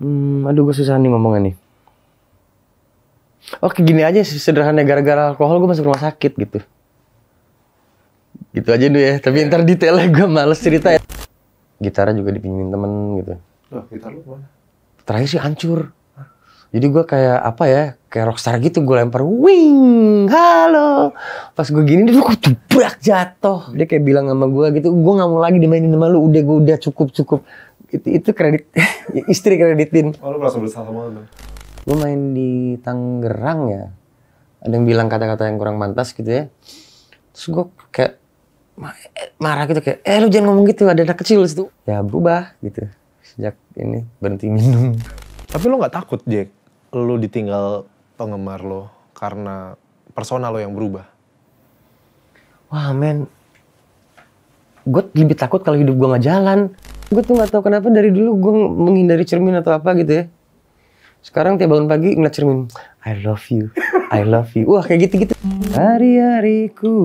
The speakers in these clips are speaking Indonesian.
Hmm, aduh gue susah nih ngomongnya nih. Oke oh, gini aja sederhana gara-gara alkohol gue masuk rumah sakit gitu. Gitu aja dulu ya. Tapi iya. ntar detailnya gue males cerita ya. Gitarnya juga dipinjemin temen gitu. Loh, gitar lu mana? Terakhir sih hancur. Jadi gue kayak apa ya, kayak rockstar gitu. Gue lempar, wing, halo. Pas gue gini, dia tuh tuh jatuh. Dia kayak bilang sama gue gitu, gue nggak mau lagi dimainin sama lu. Udah, gue udah cukup, cukup itu, itu kredit istri kreditin oh, lu merasa bersalah lu. gue main di Tangerang ya ada yang bilang kata-kata yang kurang pantas gitu ya terus gue kayak marah gitu kayak eh lu jangan ngomong gitu ada anak kecil situ ya berubah gitu sejak ini berhenti minum tapi lu nggak takut Jack lu ditinggal penggemar lo karena personal lo yang berubah wah men gue lebih takut kalau hidup gue nggak jalan gue tuh nggak tahu kenapa dari dulu gue menghindari cermin atau apa gitu ya sekarang tiap bangun pagi ngeliat cermin I love you I love you wah kayak gitu gitu hari-hariku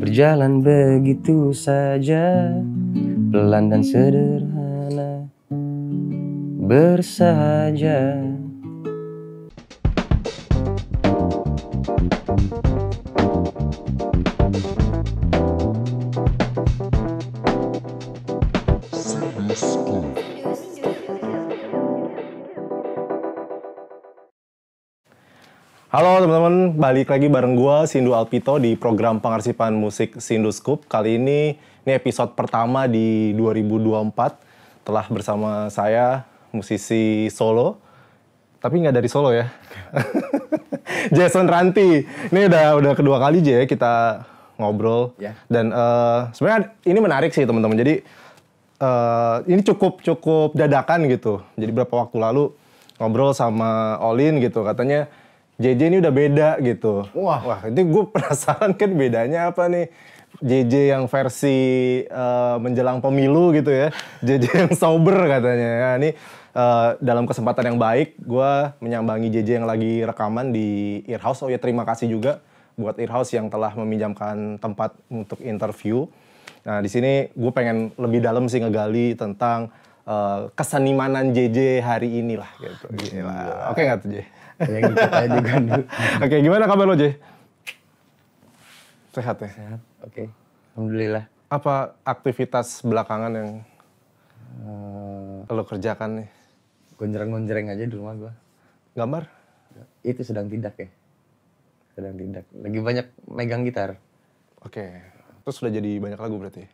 berjalan begitu saja pelan dan sederhana bersahaja Halo teman-teman, balik lagi bareng gue Sindu Alpito di program pengarsipan musik Sindu Scoop. Kali ini ini episode pertama di 2024 telah bersama saya musisi solo. Tapi nggak dari solo ya. Jason Ranti. Ini udah udah kedua kali aja ya kita ngobrol yeah. dan uh, sebenarnya ini menarik sih teman-teman. Jadi uh, ini cukup cukup dadakan gitu. Jadi berapa waktu lalu ngobrol sama Olin gitu katanya JJ ini udah beda gitu. Wah, Wah ini gue penasaran kan bedanya apa nih? JJ yang versi uh, menjelang pemilu gitu ya, JJ yang sober katanya. Ya, ini uh, dalam kesempatan yang baik, gue menyambangi JJ yang lagi rekaman di Earhouse. Oh ya terima kasih juga buat Earhouse yang telah meminjamkan tempat untuk interview. Nah di sini gue pengen lebih dalam sih ngegali tentang uh, kesenimanan JJ hari inilah. gitu. Oke okay nggak tuh JJ? yang gitu kan. juga Oke, gimana kabar lo, Jay? Sehat ya? Sehat, oke. Okay. Alhamdulillah. Apa aktivitas belakangan yang uh, lo kerjakan nih? Gonjreng-gonjreng aja di rumah gue. Gambar? Itu sedang tindak ya. Sedang tindak. Lagi banyak megang gitar. Oke. Okay. Terus sudah jadi banyak lagu berarti?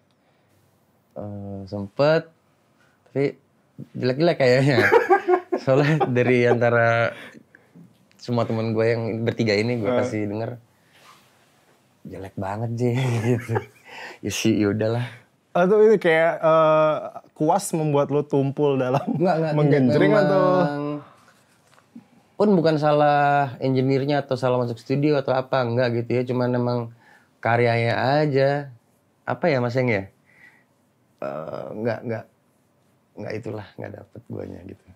Uh, sempet. Tapi jelek-jelek kayaknya. Soalnya dari antara semua teman gue yang bertiga ini gue eh. kasih denger jelek banget je gitu. ya sih yaudahlah. Atau ini kayak uh, kuas membuat lo tumpul dalam enggak, enggak, menggenjring atau pun bukan salah engineer-nya atau salah masuk studio atau apa enggak gitu ya cuman emang karyanya aja apa ya Mas yang ya uh, enggak enggak enggak itulah enggak dapet guanya gitu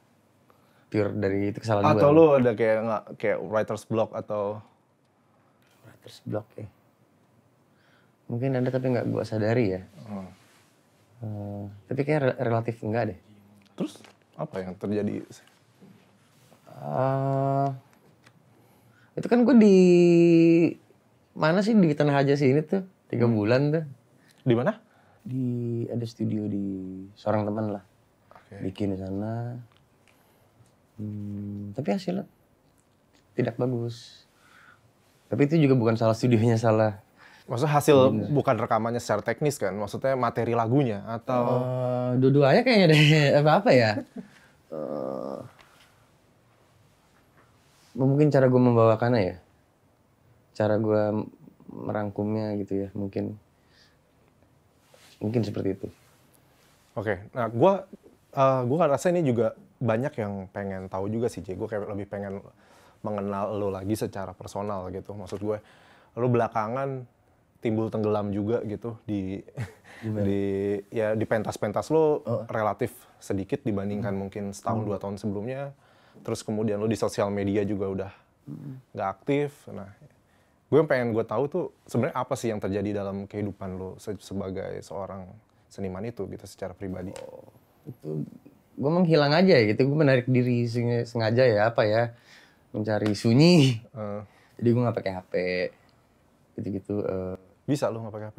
pure dari itu kesalahan atau gue. lu ada kayak nggak kayak writer's block atau writer's block ya mungkin ada tapi nggak gue sadari ya hmm. Hmm, tapi kayak relatif enggak deh terus apa yang terjadi uh, itu kan gue di mana sih di tanah aja sih ini tuh tiga hmm. bulan tuh di mana di ada studio di seorang teman lah okay. bikin di sana Hmm, tapi hasilnya tidak bagus. Tapi itu juga bukan salah studionya salah. Maksudnya hasil Bener. bukan rekamannya secara teknis kan? Maksudnya materi lagunya atau? Uh, dua-duanya kayaknya deh. Apa apa ya? uh, mungkin cara gue membawakannya ya. Cara gue merangkumnya gitu ya mungkin. Mungkin seperti itu. Oke, okay. nah gue uh, gue kan rasa ini juga banyak yang pengen tahu juga sih Jay. gue kayak lebih pengen mengenal lo lagi secara personal gitu maksud gue lo belakangan timbul tenggelam juga gitu di Gimana? di ya di pentas-pentas lo oh. relatif sedikit dibandingkan hmm. mungkin setahun hmm. dua tahun sebelumnya terus kemudian lo di sosial media juga udah hmm. nggak hmm. aktif nah gue yang pengen gue tahu tuh sebenarnya apa sih yang terjadi dalam kehidupan lo sebagai seorang seniman itu gitu secara pribadi oh, itu gue menghilang aja ya, gitu gue menarik diri sengaja ya apa ya mencari sunyi uh. jadi gue nggak pakai hp gitu gitu uh, eh. bisa lo nggak pakai hp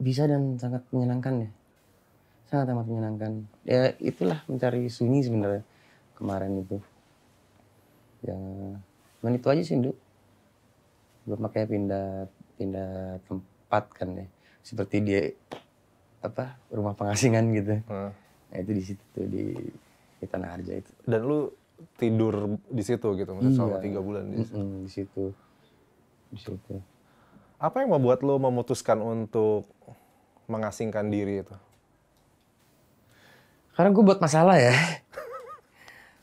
bisa dan sangat menyenangkan ya sangat amat menyenangkan ya itulah mencari sunyi sebenarnya kemarin itu ya cuman itu aja sih dulu gue makanya pindah pindah tempat kan ya seperti dia apa rumah pengasingan gitu. uh. Nah itu di situ tuh di, di Tanah Harja itu. Dan lu tidur di situ gitu masa iya. selama tiga bulan di situ. Mm hmm di situ. Di situ. Apa yang membuat lu memutuskan untuk mengasingkan diri itu? Karena gue buat masalah ya.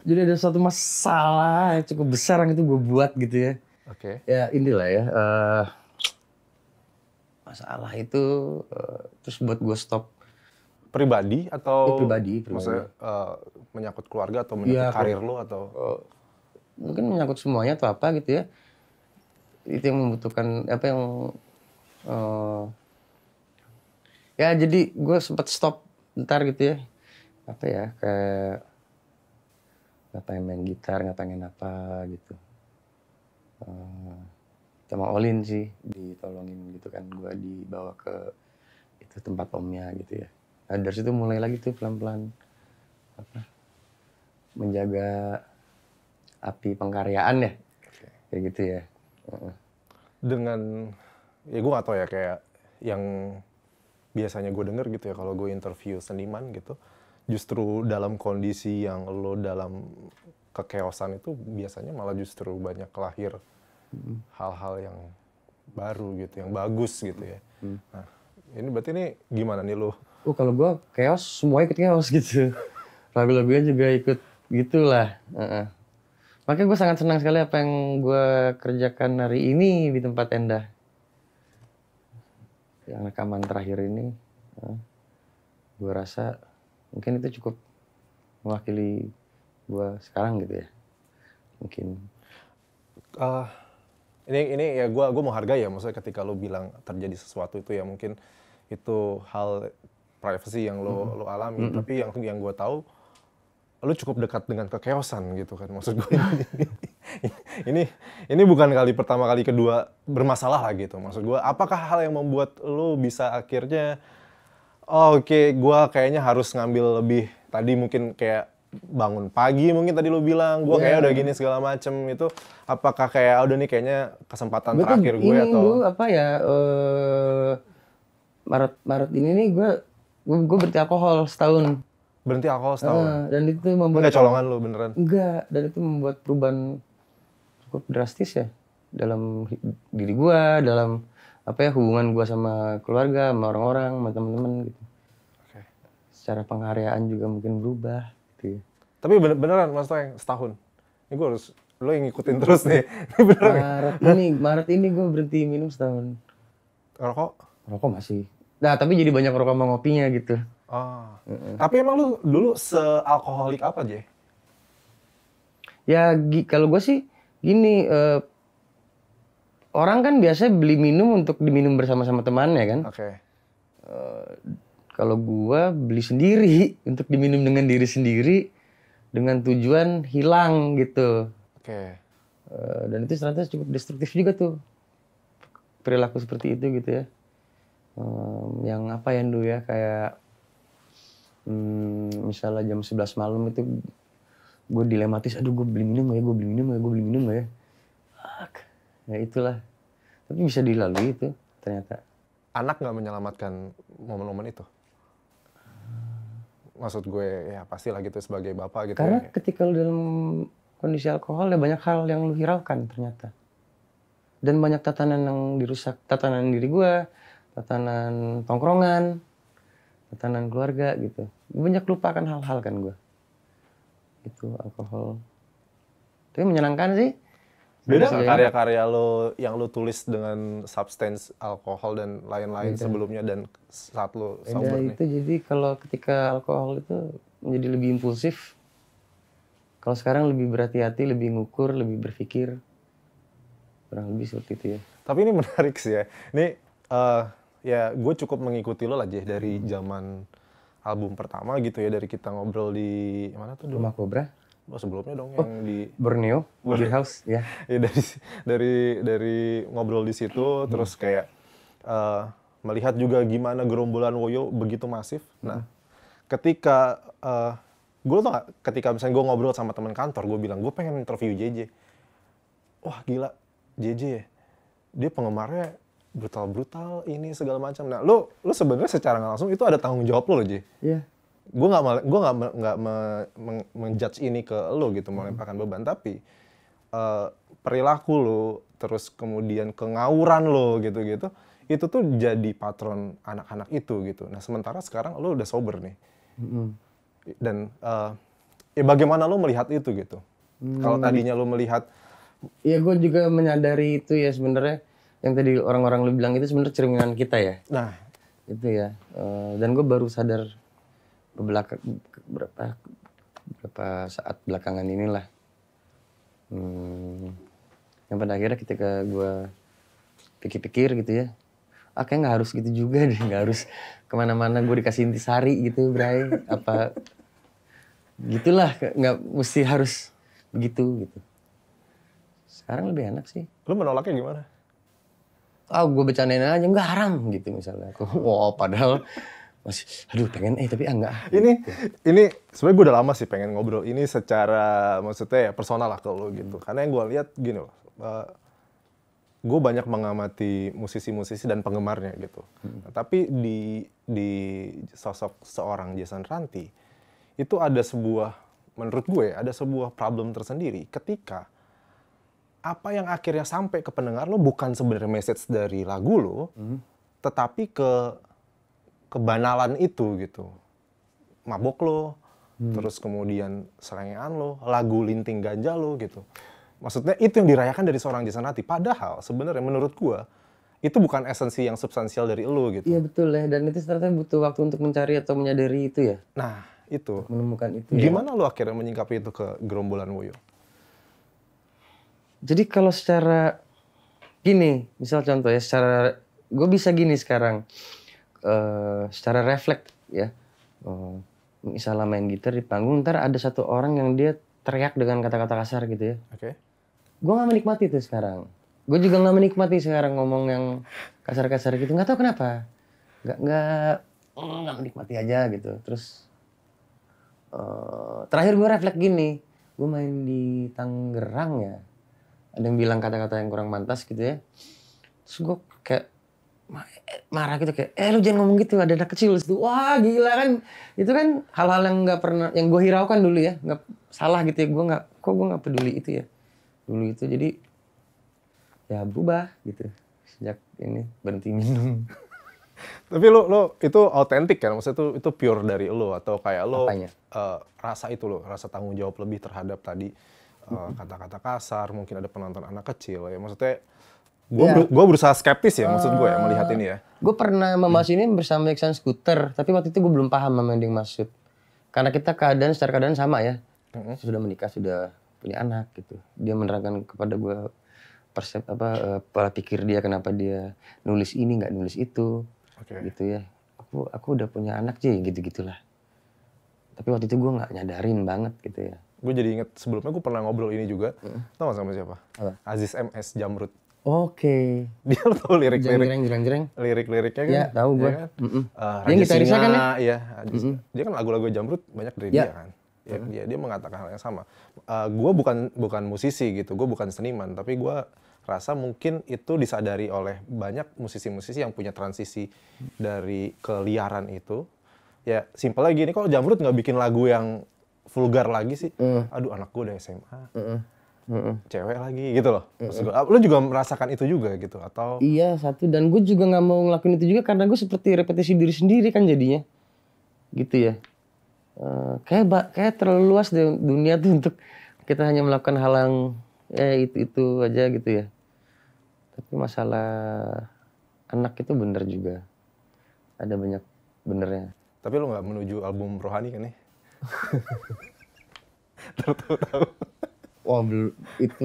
Jadi ada suatu masalah yang cukup besar yang itu gue buat gitu ya. Oke. Okay. Ya inilah ya. Uh, masalah itu uh, terus buat gue stop pribadi atau ya, pribadi, pribadi. maksudnya uh, menyangkut keluarga atau menyangkut ya, karir lo atau uh, mungkin menyangkut semuanya atau apa gitu ya itu yang membutuhkan apa yang uh, ya jadi gue sempat stop ntar gitu ya apa ya kayak nggak pengen main gitar nggak pengen apa gitu uh, sama Olin sih ditolongin gitu kan gue dibawa ke itu tempat omnya gitu ya nah, dari situ mulai lagi tuh pelan-pelan apa menjaga api pengkaryaan ya kayak gitu ya dengan ya gue gak tau ya kayak yang biasanya gue denger gitu ya kalau gue interview seniman gitu justru dalam kondisi yang lo dalam kekeosan itu biasanya malah justru banyak lahir hmm. hal-hal yang baru gitu yang bagus gitu ya hmm. nah ini berarti ini gimana nih lo oh kalau gue chaos semua ikut chaos gitu lagu-lagunya juga ikut gitulah uh-uh. makanya gue sangat senang sekali apa yang gue kerjakan hari ini di tempat tenda yang rekaman terakhir ini uh, gue rasa mungkin itu cukup mewakili gue sekarang gitu ya mungkin uh, ini ini ya gue gue menghargai ya maksudnya ketika lo bilang terjadi sesuatu itu ya mungkin itu hal privacy yang lo hmm. lo alami hmm. tapi yang yang gue tahu lo cukup dekat dengan kekeosan gitu kan maksud gue ini, ini ini bukan kali pertama kali kedua bermasalah lah gitu maksud gue apakah hal yang membuat lo bisa akhirnya oh, oke okay, gue kayaknya harus ngambil lebih tadi mungkin kayak bangun pagi mungkin tadi lo bilang gue yeah. kayak udah iya. gini segala macem itu apakah kayak udah nih kayaknya kesempatan Betul, terakhir gue atau dulu apa ya uh, Maret Maret ini nih gue gue berhenti alkohol setahun berhenti alkohol setahun uh, dan itu membuat Enggak colongan lo beneran enggak dan itu membuat perubahan cukup drastis ya dalam diri gue dalam apa ya hubungan gue sama keluarga sama orang-orang sama temen-temen gitu okay. secara penghargaan juga mungkin berubah gitu ya. tapi bener beneran mas Toeng setahun ini gue harus lo yang ngikutin terus nih. Ini bener Maret ini, Maret ini gue berhenti minum setahun. Rokok? Rokok masih. Nah, tapi jadi banyak rokok sama ngopinya gitu. Oh. Mm -mm. Tapi emang lu dulu sealkoholik apa, Jay? Ya, kalau gue sih gini, uh, orang kan biasanya beli minum untuk diminum bersama-sama temannya kan. Oke. Okay. Uh, eh, kalau gue beli sendiri untuk diminum dengan diri sendiri dengan tujuan hilang gitu. Oke. Okay. Uh, eh, dan itu ternyata cukup destruktif juga tuh perilaku seperti itu gitu ya um, yang apa ya dulu ya kayak um, misalnya jam 11 malam itu gue dilematis aduh gue beli minum gak ya gue beli minum gak ya gue beli minum gak ya Fuck. ya itulah tapi bisa dilalui itu ternyata anak nggak menyelamatkan momen-momen itu maksud gue ya pasti lah gitu sebagai bapak gitu karena ya. ketika lu dalam kondisi alkohol ya banyak hal yang lu hiraukan ternyata dan banyak tatanan yang dirusak tatanan diri gue tatanan tongkrongan, tatanan keluarga gitu. Banyak lupakan hal-hal kan gue. Itu alkohol. Tapi menyenangkan sih. Beda ya. karya-karya lo yang lo tulis dengan substance alkohol dan lain-lain sebelumnya dan saat lo sober Beda nih. itu jadi kalau ketika alkohol itu menjadi lebih impulsif. Kalau sekarang lebih berhati-hati, lebih ngukur, lebih berpikir. Kurang lebih seperti itu ya. Tapi ini menarik sih ya. Ini uh, ya gue cukup mengikuti lo lah Jeh dari hmm. zaman album pertama gitu ya dari kita ngobrol di mana tuh dulu? rumah kobra Oh, sebelumnya dong oh, yang di Borneo, Woody House, ya. ya dari dari dari ngobrol di situ, hmm. terus kayak uh, melihat juga gimana gerombolan Woyo begitu masif. Hmm. Nah, ketika uh, eh, gue tuh gak, ketika misalnya gue ngobrol sama teman kantor, gue bilang gue pengen interview JJ. Wah gila, JJ ya. Dia penggemarnya brutal brutal ini segala macam nah lu lu sebenarnya secara nggak langsung itu ada tanggung jawab lu loh Ji iya yeah. gue nggak gua nggak nggak me, me, menjudge ini ke lu gitu melemparkan hmm. beban tapi uh, perilaku lu terus kemudian kengauran lo gitu-gitu itu tuh jadi patron anak-anak itu gitu nah sementara sekarang lu udah sober nih mm dan uh, ya bagaimana lu melihat itu gitu mm kalau tadinya lu melihat Iya, gue juga menyadari itu ya sebenarnya yang tadi orang-orang lu bilang itu sebenarnya cerminan kita ya. Nah, itu ya. Eh, dan gue baru sadar beberapa berapa saat belakangan inilah. Hmm, yang pada akhirnya ketika gue pikir-pikir gitu ya, ah kayak nggak harus gitu juga deh, nggak harus kemana-mana gue dikasih intisari gitu, Bray. Apa gitulah, nggak mesti harus begitu gitu. Sekarang lebih enak sih. Lu menolaknya gimana? ah oh, gue bercandain aja nggak haram gitu misalnya aku wow padahal masih aduh pengen eh tapi enggak ah, ini gitu. ini sebenarnya gue udah lama sih pengen ngobrol ini secara maksudnya ya personal lah kalau gitu karena yang gue lihat gini loh uh, eh, gue banyak mengamati musisi-musisi dan penggemarnya gitu. Hmm. tapi di di sosok seorang Jason Ranti itu ada sebuah menurut gue ada sebuah problem tersendiri ketika apa yang akhirnya sampai ke pendengar lo bukan sebenarnya message dari lagu lo, hmm. tetapi ke kebanalan itu gitu. Mabok lo, hmm. terus kemudian serangan lo, lagu linting ganja lo gitu. Maksudnya itu yang dirayakan dari seorang Jason Hati. Padahal sebenarnya menurut gua itu bukan esensi yang substansial dari lo gitu. Iya betul ya, dan itu ternyata butuh waktu untuk mencari atau menyadari itu ya. Nah, itu. Menemukan itu ya. Gimana ya. lo akhirnya menyingkapi itu ke gerombolan Woyo? Jadi kalau secara gini, misal contoh ya, secara gue bisa gini sekarang, uh, secara refleks ya, uh, misalnya main gitar di panggung, ntar ada satu orang yang dia teriak dengan kata-kata kasar gitu ya. Oke. Okay. Gue gak menikmati itu sekarang. Gue juga gak menikmati sekarang ngomong yang kasar-kasar gitu. Gak tau kenapa. Gak, gak, mm, gak menikmati aja gitu. Terus uh, terakhir gue refleks gini. Gue main di Tangerang ya ada yang bilang kata-kata yang kurang mantas gitu ya terus gue kayak eh, marah gitu kayak eh lu jangan ngomong gitu ada anak kecil itu wah gila kan itu kan hal-hal yang nggak pernah yang gue hiraukan dulu ya nggak salah gitu ya gue nggak kok gue nggak peduli itu ya dulu itu jadi ya berubah gitu sejak ini berhenti minum tapi lo lo itu autentik kan maksudnya itu itu pure dari lo atau kayak lo Uh, rasa itu lo rasa tanggung jawab lebih terhadap tadi Eh, kata-kata kasar, mungkin ada penonton anak kecil ya. Maksudnya gue yeah. ber, berusaha skeptis ya, uh, maksud gue ya melihat eh, ini ya. Gue pernah hmm. membahas hmm. ini bersama Iksan Scooter, tapi waktu itu gue belum paham sama yang maksud. Karena kita keadaan secara keadaan sama ya. Hmm. Sudah menikah, sudah punya anak gitu. Dia menerangkan kepada gue persep apa uh, pola pikir dia kenapa dia nulis ini nggak nulis itu okay. gitu ya aku aku udah punya anak sih gitu gitulah tapi waktu itu gue nggak nyadarin banget gitu ya gue jadi inget sebelumnya gue pernah ngobrol ini juga hmm. tau gak sama siapa Apa? Aziz MS Jamrut oke okay. dia tau lirik-lirik kan? jereng-jereng lirik-liriknya kan ya tahu gue ya kan? mm -mm. dia kan ya iya Mm -mm. dia kan lagu-lagu Jamrut banyak dari yeah. dia kan ya, mm. dia dia mengatakan hal yang sama uh, eh, gue bukan bukan musisi gitu gue bukan seniman tapi gue rasa mungkin itu disadari oleh banyak musisi-musisi yang punya transisi dari keliaran itu ya simpel lagi ini kok Jamrut nggak bikin lagu yang vulgar lagi sih mm. aduh anak gue udah SMA mm Mm-mm. cewek lagi gitu loh mm gue, lo juga merasakan itu juga gitu atau iya satu dan gue juga nggak mau ngelakuin itu juga karena gue seperti repetisi diri sendiri kan jadinya gitu ya uh, kayak bak kayak terlalu luas deh dunia tuh untuk kita hanya melakukan hal yang eh itu itu aja gitu ya tapi masalah anak itu bener juga ada banyak benernya tapi lo nggak menuju album rohani kan nih ya? Tahu-tahu. Wah, eh, belum itu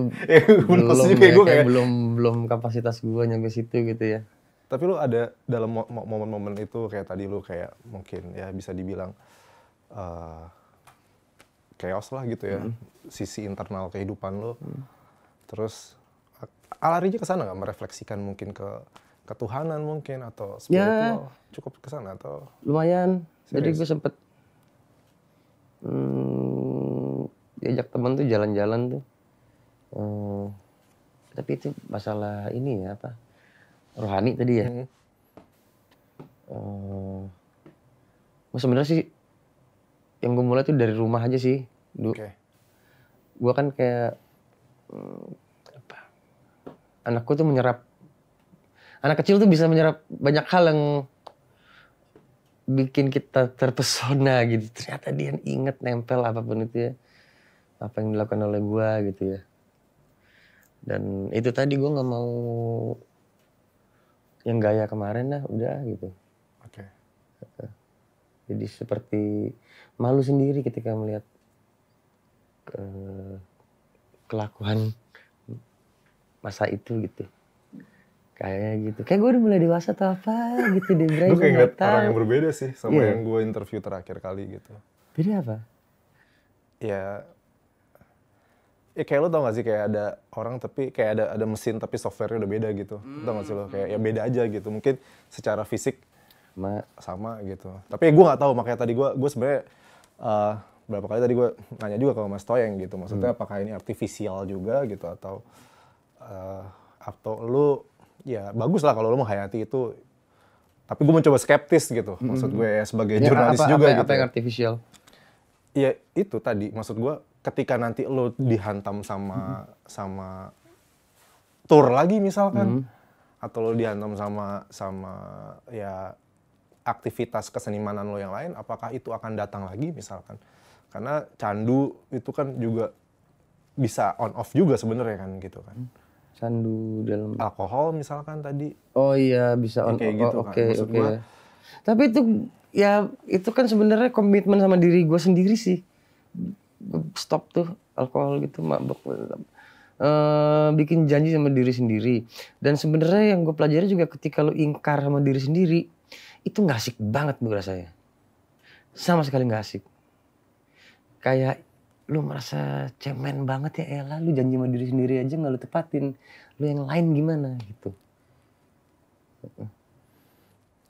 belum ya, kayak gue kayak belum belum kapasitas gue nyampe situ gitu ya. Tapi lu ada dalam momen-momen itu kayak tadi lu kayak mungkin ya bisa dibilang uh, chaos lah gitu ya. Hmm. Sisi internal kehidupan lu. Hmm. Terus alarinya ke sana nggak merefleksikan mungkin ke ketuhanan mungkin atau ya. spiritual ya. cukup ke sana atau lumayan Serius? jadi gue sempet hmm, diajak teman tuh jalan-jalan tuh hmm, tapi itu masalah ini ya apa rohani tadi ya hmm. hmm sebenarnya sih yang gue mulai tuh dari rumah aja sih dulu okay. gue kan kayak hmm, apa anakku tuh menyerap anak kecil tuh bisa menyerap banyak hal yang bikin kita terpesona gitu. Ternyata dia inget nempel apapun itu ya. Apa yang dilakukan oleh gue gitu ya. Dan itu tadi gue gak mau yang gaya kemarin lah udah gitu. Oke. Okay. Jadi seperti malu sendiri ketika melihat ke, eh, kelakuan masa itu gitu kayaknya gitu kayak gue udah mulai dewasa atau apa gitu di gue kayak ngeliat orang yang berbeda sih sama yeah. yang gue interview terakhir kali gitu beda apa ya ya kayak lo tau gak sih kayak ada orang tapi kayak ada ada mesin tapi softwarenya udah beda gitu hmm. tau gak sih lo kayak ya beda aja gitu mungkin secara fisik Ma. sama gitu tapi gue nggak tahu makanya tadi gue gue sebenarnya uh, berapa kali tadi gue nanya juga ke mas Toyeng gitu maksudnya hmm. apakah ini artifisial juga gitu atau uh, atau lu ya bagus lah kalau lo menghayati itu tapi gue mencoba skeptis gitu maksud gue ya sebagai ya, jurnalis apa, juga apa, gitu apa yang ya. artificial ya itu tadi maksud gue ketika nanti lo dihantam sama hmm. sama tour lagi misalkan hmm. atau lo dihantam sama sama ya aktivitas kesenimanan lo yang lain apakah itu akan datang lagi misalkan karena candu itu kan juga bisa on off juga sebenarnya kan gitu kan hmm Candu dalam alkohol misalkan tadi. Oh iya bisa ya, on ya, gitu, oke kan. oke. Okay. Tapi itu ya itu kan sebenarnya komitmen sama diri gue sendiri sih. Stop tuh alkohol gitu mabuk. Uh, bikin janji sama diri sendiri dan sebenarnya yang gue pelajari juga ketika lo ingkar sama diri sendiri itu nggak asik banget menurut saya. sama sekali nggak asik kayak lu merasa cemen banget ya Ella, lu janji sama diri sendiri aja nggak lu tepatin. Lu yang lain gimana gitu.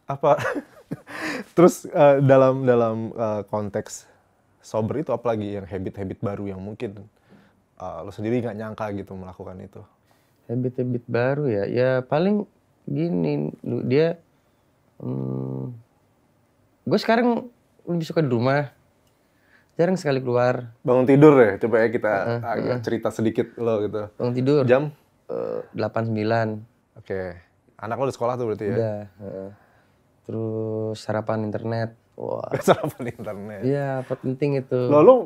Apa terus uh, dalam dalam uh, konteks sober itu apalagi yang habit-habit baru yang mungkin uh, lu sendiri nggak nyangka gitu melakukan itu. Habit-habit baru ya. Ya paling gini lu dia hmm, gue sekarang lebih suka di rumah jarang sekali keluar. Bangun tidur ya, coba ya kita uh, uh, agak uh. cerita sedikit lo gitu. Bangun tidur. Jam? Eh, delapan sembilan. Oke, anak lo udah sekolah tuh berarti ya? Udah. Uh, terus sarapan internet. Wah. Wow. sarapan internet. Iya, penting itu. Lo lo uh,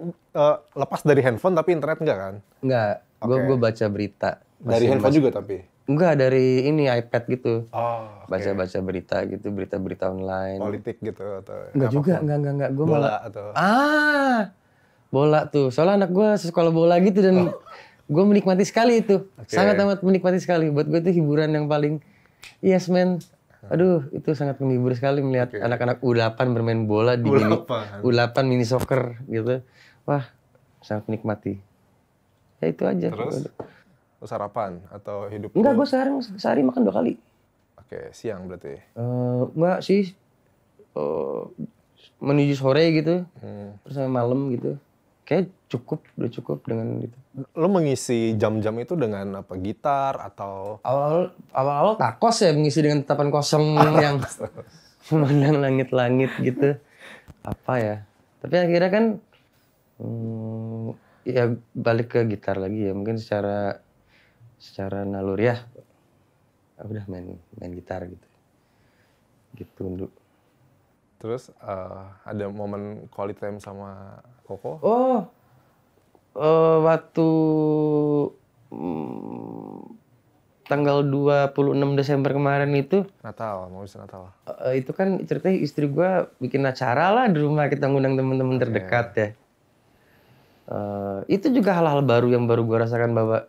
lepas dari handphone tapi internet enggak kan? Enggak. Okay. Gue baca berita. dari handphone juga tapi. Enggak dari ini iPad gitu. Oh, okay. Baca-baca berita gitu, berita-berita online. Politik gitu atau ya, Enggak apapun. juga, enggak enggak enggak. Gua bola malah atau Ah. Bola tuh. Soalnya anak gua sekolah bola gitu dan oh. gua menikmati sekali itu. Okay. Sangat amat menikmati sekali. Buat gue itu hiburan yang paling yes man. Hmm. Aduh, itu sangat menghibur sekali melihat okay. anak-anak U8 bermain bola di U8. Mini, U8 mini soccer gitu. Wah, sangat menikmati. Ya itu aja. Terus? Aduh sarapan atau hidup? Enggak, gue sehari sehari makan dua kali. Oke, siang berarti. Uh, enggak sih. Uh, menuju sore gitu. Hmm. Terus malam gitu. Kayak cukup, udah cukup dengan gitu. Lo mengisi jam-jam itu dengan apa? Gitar atau? Awal-awal awal-awal takos ya mengisi dengan tetapan kosong yang memandang langit-langit gitu. Apa ya? Tapi akhirnya kan hmm, ya balik ke gitar lagi ya mungkin secara secara naluriah ya. udah main main gitar gitu gitu untuk terus uh, ada momen quality time sama Koko oh uh, waktu mm, tanggal 26 Desember kemarin itu Natal mau bisa Natal uh, itu kan ceritanya istri gue bikin acara lah di rumah kita ngundang teman-teman terdekat okay. ya uh, itu juga hal-hal baru yang baru gue rasakan bahwa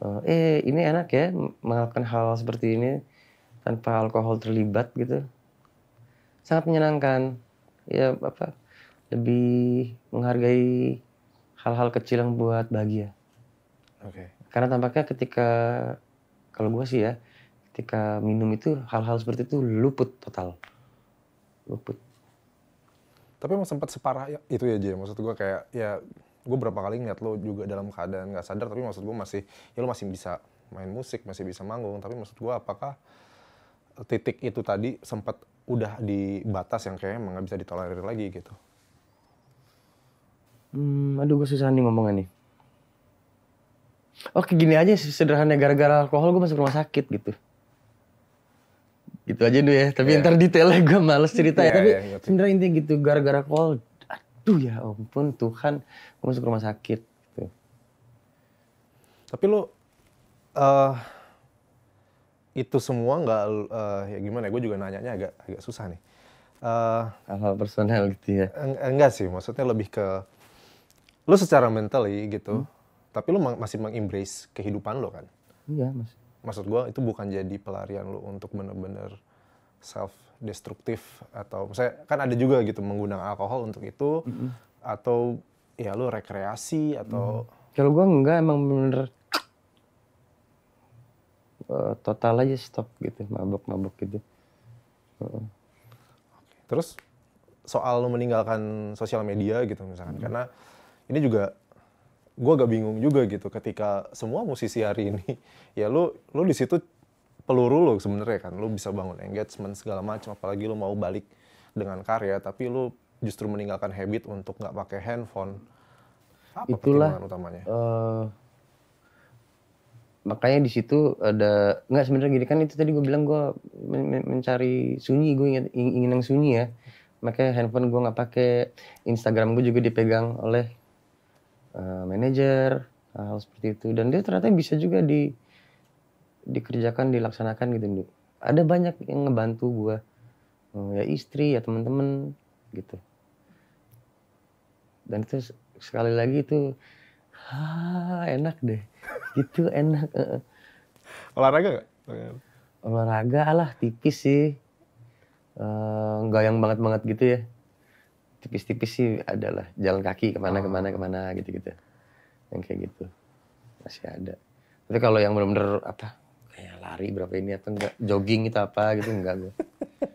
Eh, eh ini enak ya melakukan hal, hal seperti ini tanpa alkohol terlibat gitu sangat menyenangkan ya apa lebih menghargai hal-hal kecil yang buat bahagia okay. karena tampaknya ketika kalau gue sih ya ketika minum itu hal-hal seperti itu luput total luput tapi emang sempat separah itu ya Jay maksud gue kayak ya gue berapa kali ngeliat lo juga dalam keadaan nggak sadar tapi maksud gue masih ya lo masih bisa main musik masih bisa manggung tapi maksud gue apakah eh, titik itu tadi sempat udah di batas yang kayaknya emang nggak bisa ditolerir lagi gitu hmm, aduh gue susah nih ngomongnya nih Oke gini aja sih sederhana gara-gara alkohol gue masuk rumah sakit gitu gitu aja dulu ya tapi yeah. ntar detailnya gue males cerita yeah, ya iya, tapi yeah, iya, sebenarnya intinya gitu gara-gara alkohol aduh ya ampun Tuhan gue masuk rumah sakit gitu. tapi lo uh, eh, itu semua nggak uh, ya gimana ya, gue juga nanyanya agak agak susah nih uh, eh, hal personal gitu ya en enggak sih maksudnya lebih ke lo secara mentally gitu hmm. tapi lo masih mengembrace kehidupan lo kan iya mas maksud gue itu bukan jadi pelarian lo untuk bener-bener self destruktif atau misalnya kan ada juga gitu menggunakan alkohol untuk itu mm -hmm. atau ya lu rekreasi atau mm. kalau gue enggak emang bener eh, total aja stop gitu mabok mabok gitu terus soal lu meninggalkan sosial media gitu misalkan mm. karena ini juga gue agak bingung juga gitu ketika semua musisi hari ini ya lu lu di situ peluru lo sebenarnya kan lo bisa bangun engagement segala macam apalagi lo mau balik dengan karya tapi lo justru meninggalkan habit untuk nggak pakai handphone apa itulah utamanya uh, makanya di situ ada nggak sebenarnya gini kan itu tadi gue bilang gue men mencari sunyi gue ingin, ingin yang sunyi ya makanya handphone gue nggak pakai Instagram gue juga dipegang oleh uh, manajer hal seperti itu dan dia ternyata bisa juga di dikerjakan dilaksanakan gitu dulu ada banyak yang ngebantu gua eh, ya istri ya teman-teman gitu dan terus sekali lagi itu ah enak deh gitu enak olahraga gak? olahraga lah tipis sih eh, nggak uh, yang banget banget gitu ya tipis-tipis sih adalah jalan kaki kemana oh. kemana kemana gitu gitu yang kayak gitu masih ada tapi kalau yang benar-benar apa ya lari berapa ini atau enggak jogging itu apa gitu enggak gue.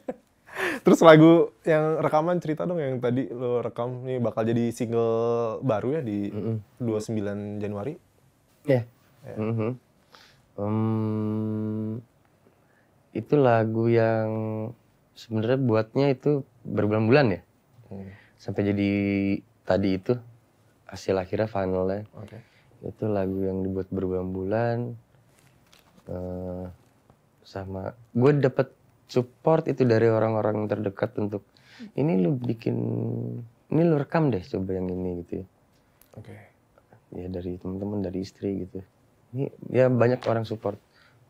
Terus lagu yang rekaman cerita dong yang tadi lo rekam ini bakal jadi single baru ya di mm sembilan 29 Januari. Iya. Ya. Yeah. Yeah. Mm -hmm. um, mmm, itu lagu yang sebenarnya buatnya itu berbulan-bulan ya. mm. Sampai jadi tadi itu hasil akhirnya finalnya. Okay. Itu lagu yang dibuat berbulan-bulan uh, sama gue dapet support itu dari orang-orang terdekat untuk ini lu bikin ini lu rekam deh coba yang ini gitu ya. Oke. Okay. Ya dari teman-teman dari istri gitu. Ini ya banyak orang support.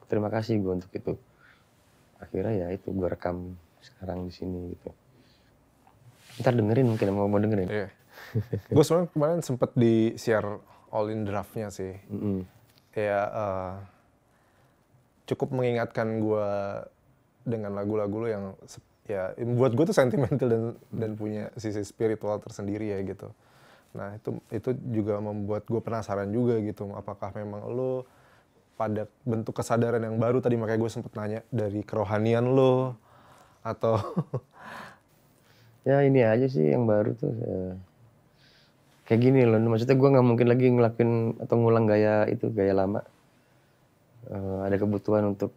Terima kasih gue untuk itu. Akhirnya ya itu gue rekam sekarang di sini gitu. Ntar dengerin mungkin mau mau dengerin. Iya. gue sebenarnya kemarin sempet di share all in draftnya sih. Mm -hmm. Ya uh, cukup mengingatkan gue dengan lagu-lagu lo yang ya buat gue tuh sentimental dan dan punya sisi spiritual tersendiri ya gitu. Nah itu itu juga membuat gue penasaran juga gitu apakah memang lo pada bentuk kesadaran yang baru tadi makanya gue sempet nanya dari kerohanian lo atau ya ini aja sih yang baru tuh ya. kayak gini loh maksudnya gue nggak mungkin lagi ngelakuin atau ngulang gaya itu gaya lama uh, ada kebutuhan untuk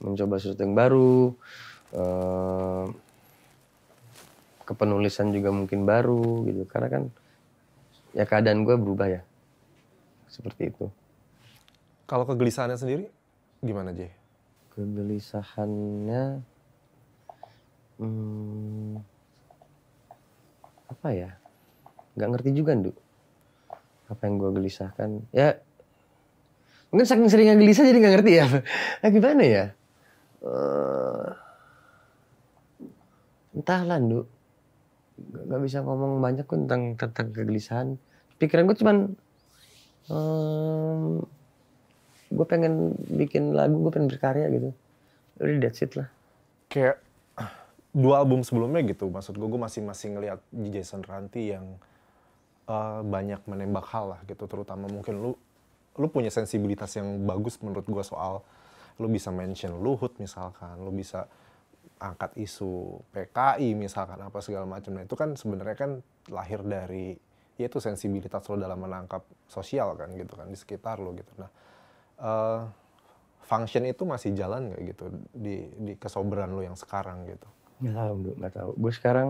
mencoba sesuatu yang baru uh, kepenulisan juga mungkin baru gitu karena kan ya keadaan gue berubah ya seperti itu kalau kegelisahannya sendiri gimana Jay? kegelisahannya hmm, apa ya Gak ngerti juga Ndu apa yang gue gelisahkan ya Mungkin saking seringnya gelisah jadi nggak ngerti ya. Nah, gimana ya? Uh, entahlah, Nduk. Gak bisa ngomong banyak kok tentang, tentang kegelisahan. Pikiran gue cuman... Um, gue pengen bikin lagu, gue pengen berkarya gitu. Udah that's it lah. Kayak dua album sebelumnya gitu, maksud gue gue masih masih ngeliat Jason Ranti yang uh, banyak menembak hal lah gitu, terutama mungkin lu lu punya sensibilitas yang bagus menurut gue soal lu bisa mention Luhut misalkan, lu bisa angkat isu PKI misalkan apa segala macam. Nah itu kan sebenarnya kan lahir dari yaitu sensibilitas lo dalam menangkap sosial kan gitu kan di sekitar lo gitu. Nah uh, function itu masih jalan nggak gitu di, di kesoberan lo yang sekarang gitu? Nggak tahu, nggak tahu. Gue sekarang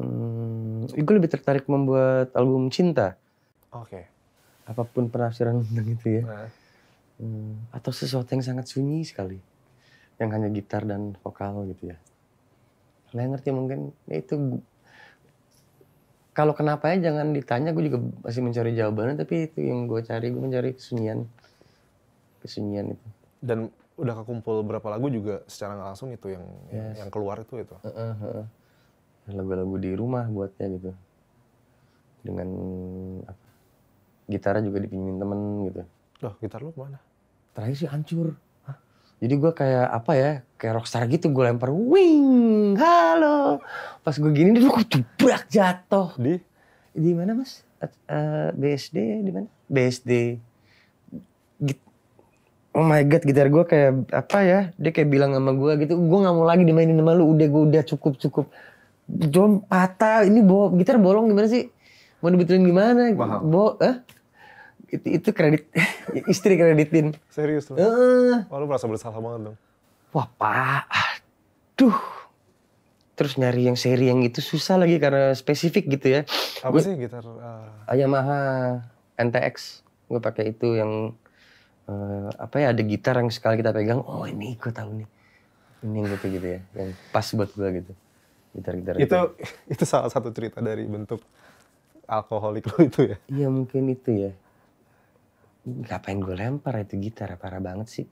hmm, gue lebih tertarik membuat album cinta. Oke apapun penafsiran tentang itu ya. Nah. Hmm, atau sesuatu yang sangat sunyi sekali, yang hanya gitar dan vokal gitu ya. Nah yang ngerti mungkin ya itu kalau kenapa ya jangan ditanya, gue juga masih mencari jawabannya. Tapi itu yang gue cari, gue mencari kesunyian, kesunyian itu. Dan udah kekumpul berapa lagu juga secara langsung itu yang yes. yang keluar itu itu. Uh, uh, uh. lagu di rumah buatnya gitu dengan apa gitarnya juga dipinjemin temen gitu. Loh, gitar lu kemana? Terakhir sih hancur. Jadi gue kayak apa ya, kayak rockstar gitu gue lempar wing, halo. Pas gue gini dia gue jebrak jatuh. Di? Di mana mas? Uh, eh, BSD di mana? BSD. Git oh my god gitar gue kayak apa ya dia kayak bilang sama gue gitu gue nggak mau lagi dimainin sama lu udah gue udah cukup cukup jom patah ini bawa gitar bolong gimana sih mau dibetulin gimana Mahal. bawa eh itu, itu kredit istri kreditin. Serius tuh? Uh, oh, lu merasa bersalah banget dong. Wah, Pak. Aduh. Terus nyari yang seri yang itu susah lagi karena spesifik gitu ya. Apa gua, sih gitar? Uh... Yamaha NTX. Gue pakai itu yang uh, apa ya ada gitar yang sekali kita pegang, oh ini gue tahu nih. Ini yang gitu gitu ya, yang pas buat gue gitu. Gitar-gitar itu. Itu itu salah satu cerita dari bentuk alkoholik lo itu ya? Iya mungkin itu ya ngapain gue lempar itu gitar parah banget sih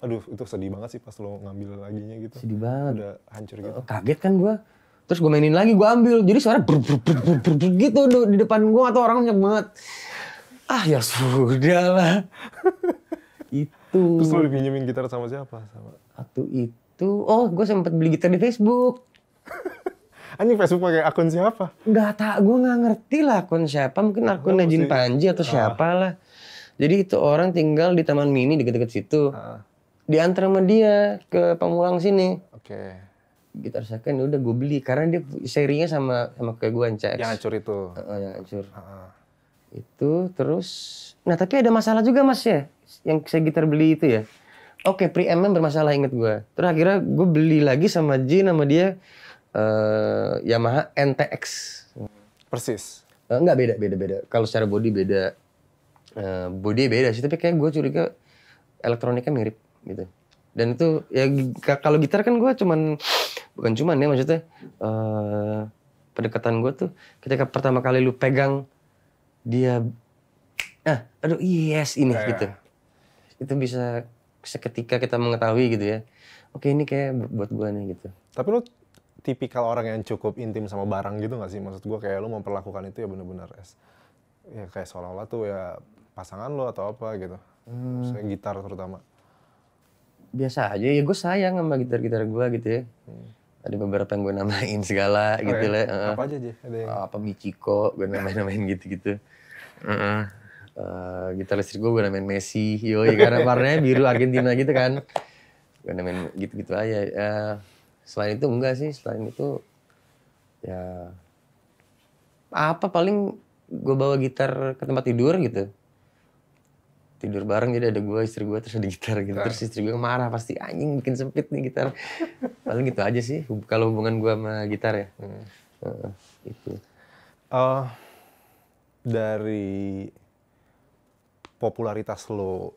aduh itu sedih banget sih pas lo ngambil lagi nya gitu sedih banget udah hancur gitu oh, kaget kan gue terus gue mainin lagi gue ambil jadi suara ber ber ber ber ber, ber gitu di depan gue atau orang banyak banget ah ya sudah lah itu terus lo dipinjemin gitar sama siapa sama waktu itu oh gue sempet beli gitar di Facebook Anjing Facebook pakai akun siapa? Gak tak, gue nggak ngerti lah akun siapa. Mungkin akun Najin Panji atau ah. siapa lah. Jadi itu orang tinggal di taman mini deket-deket situ. Uh. Diantar sama dia ke pemulang sini. Oke. Okay. Gitar second ya udah gue beli karena dia serinya sama sama kayak gue NCX. Yang hancur itu. Uh, yang hancur. Uh. Itu terus. Nah tapi ada masalah juga mas ya yang saya gitar beli itu ya. Oke okay, pre MM bermasalah inget gue. Terus akhirnya gue beli lagi sama Jin sama dia uh, Yamaha NTX. Persis. Uh, enggak beda beda beda. Kalau secara body beda Eh, body beda sih tapi kayak gue curiga elektroniknya mirip gitu dan itu ya kalau gitar kan gue cuman bukan cuman ya maksudnya uh, pendekatan gue tuh ketika pertama kali lu pegang dia ah aduh yes ini yeah. gitu itu bisa seketika kita mengetahui gitu ya oke ini kayak buat gue nih gitu tapi lu tipikal orang yang cukup intim sama barang gitu gak sih maksud gue kayak lu memperlakukan itu ya bener-bener es ya kayak seolah-olah tuh ya pasangan lo atau apa gitu hmm. saya gitar terutama biasa aja ya gue sayang sama gitar-gitar gue gitu ya hmm ada beberapa yang gue namain segala oh gitu ya? lah. Uh, apa aja Ada yang... apa Michiko gue namain-namain gitu-gitu. Uh, uh, uh, gitar listrik gue gue namain Messi, yoi karena warnanya biru Argentina gitu kan. Gue namain gitu-gitu aja. Uh, selain itu enggak sih, selain itu ya apa paling gue bawa gitar ke tempat tidur gitu tidur bareng jadi ada gue istri gue terus ada gitar gitu nah. terus istri gue marah pasti anjing bikin sempit nih gitar paling gitu aja sih kalau hubungan gue sama gitar ya hmm. uh, itu uh, dari popularitas lo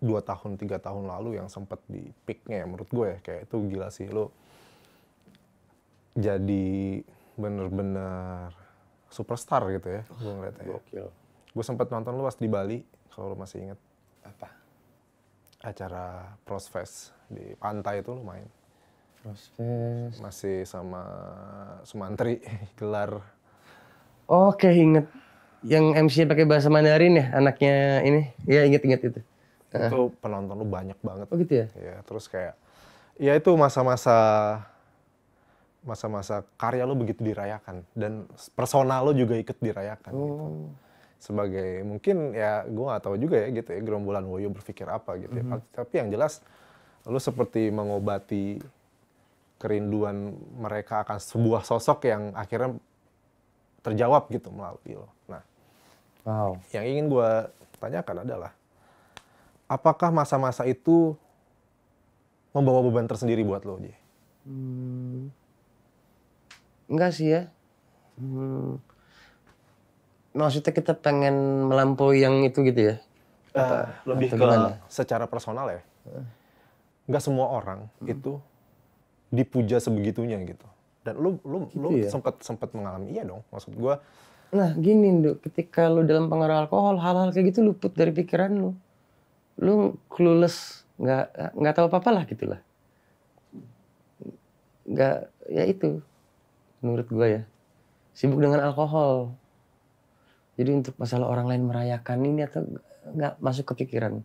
dua tahun tiga tahun lalu yang sempat di peaknya ya menurut gue ya kayak itu gila sih lo jadi bener-bener superstar gitu ya gue ngeliatnya ya. gue sempat nonton lu pas di Bali kalau lo masih inget. Apa? Acara Prosfest di pantai itu lo main. Prosfest. Masih sama Sumantri gelar. Oke oh, inget. Yang MC pakai bahasa Mandarin ya anaknya ini. Ya inget-inget itu. Itu penonton lu banyak banget. Oh gitu ya? Iya terus kayak. Ya itu masa-masa masa-masa karya lo begitu dirayakan dan personal lo juga ikut dirayakan oh. gitu sebagai mungkin ya gue gak tahu juga ya gitu ya gerombolan Woyo berpikir apa gitu ya. Mm-hmm. Tapi yang jelas lu seperti mengobati kerinduan mereka akan sebuah sosok yang akhirnya terjawab gitu melalui lo. Nah, wow. yang ingin gue tanyakan adalah apakah masa-masa itu membawa beban tersendiri buat lo, Ji? Hmm, enggak sih ya. Hmm, maksudnya kita pengen melampaui yang itu gitu ya? Uh, apa, lebih ke gimana? secara personal ya. Nggak semua orang hmm. itu dipuja sebegitunya gitu. Dan lu lu gitu lu ya? sempat sempat mengalami iya dong. Maksud gua Nah, gini, Nduk, ketika lu dalam pengaruh alkohol, hal-hal kayak gitu luput dari pikiran lu. Lu clueless, nggak nggak tahu apa-apa lah gitu lah. Nggak, ya itu, menurut gua ya. Sibuk dengan alkohol. Jadi untuk masalah orang lain merayakan ini atau nggak masuk ke pikiran.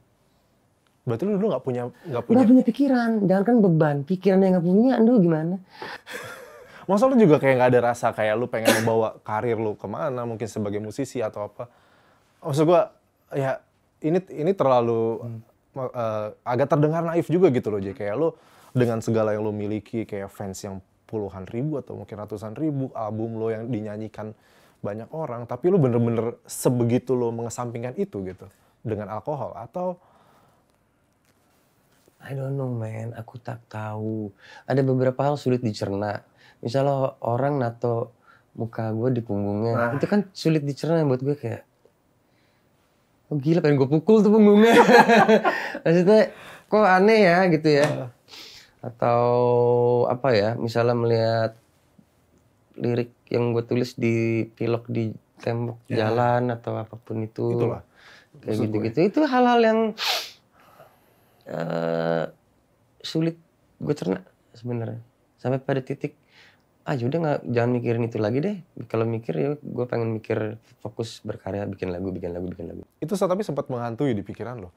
Berarti lu dulu nggak punya nggak punya. punya pikiran, jangan kan beban pikiran yang nggak punya, aduh gimana? Masa lu juga kayak nggak ada rasa kayak lu pengen membawa karir lu kemana, mungkin sebagai musisi atau apa? Maksud gua ya ini ini terlalu hmm. uh, agak terdengar naif juga gitu loh, jk Kayak lu dengan segala yang lu miliki, kayak fans yang puluhan ribu atau mungkin ratusan ribu, album lo yang dinyanyikan banyak orang tapi lu bener-bener sebegitu lu mengesampingkan itu gitu dengan alkohol atau I don't know man, aku tak tahu. Ada beberapa hal sulit dicerna. Misalnya orang nato muka gue di punggungnya, nah. itu kan sulit dicerna buat gue kayak, oh gila pengen gue pukul tuh punggungnya. Maksudnya kok aneh ya gitu ya. Nah. Atau apa ya, misalnya melihat lirik yang gue tulis di pilok di tembok ya. jalan atau apapun itu Itulah. kayak ya. gitu-gitu itu hal-hal yang uh, sulit gue cerna sebenarnya sampai pada titik ah yaudah nggak jangan mikirin itu lagi deh kalau mikir ya gue pengen mikir fokus berkarya bikin lagu bikin lagu bikin lagu itu tetapi tapi sempat menghantui di pikiran lo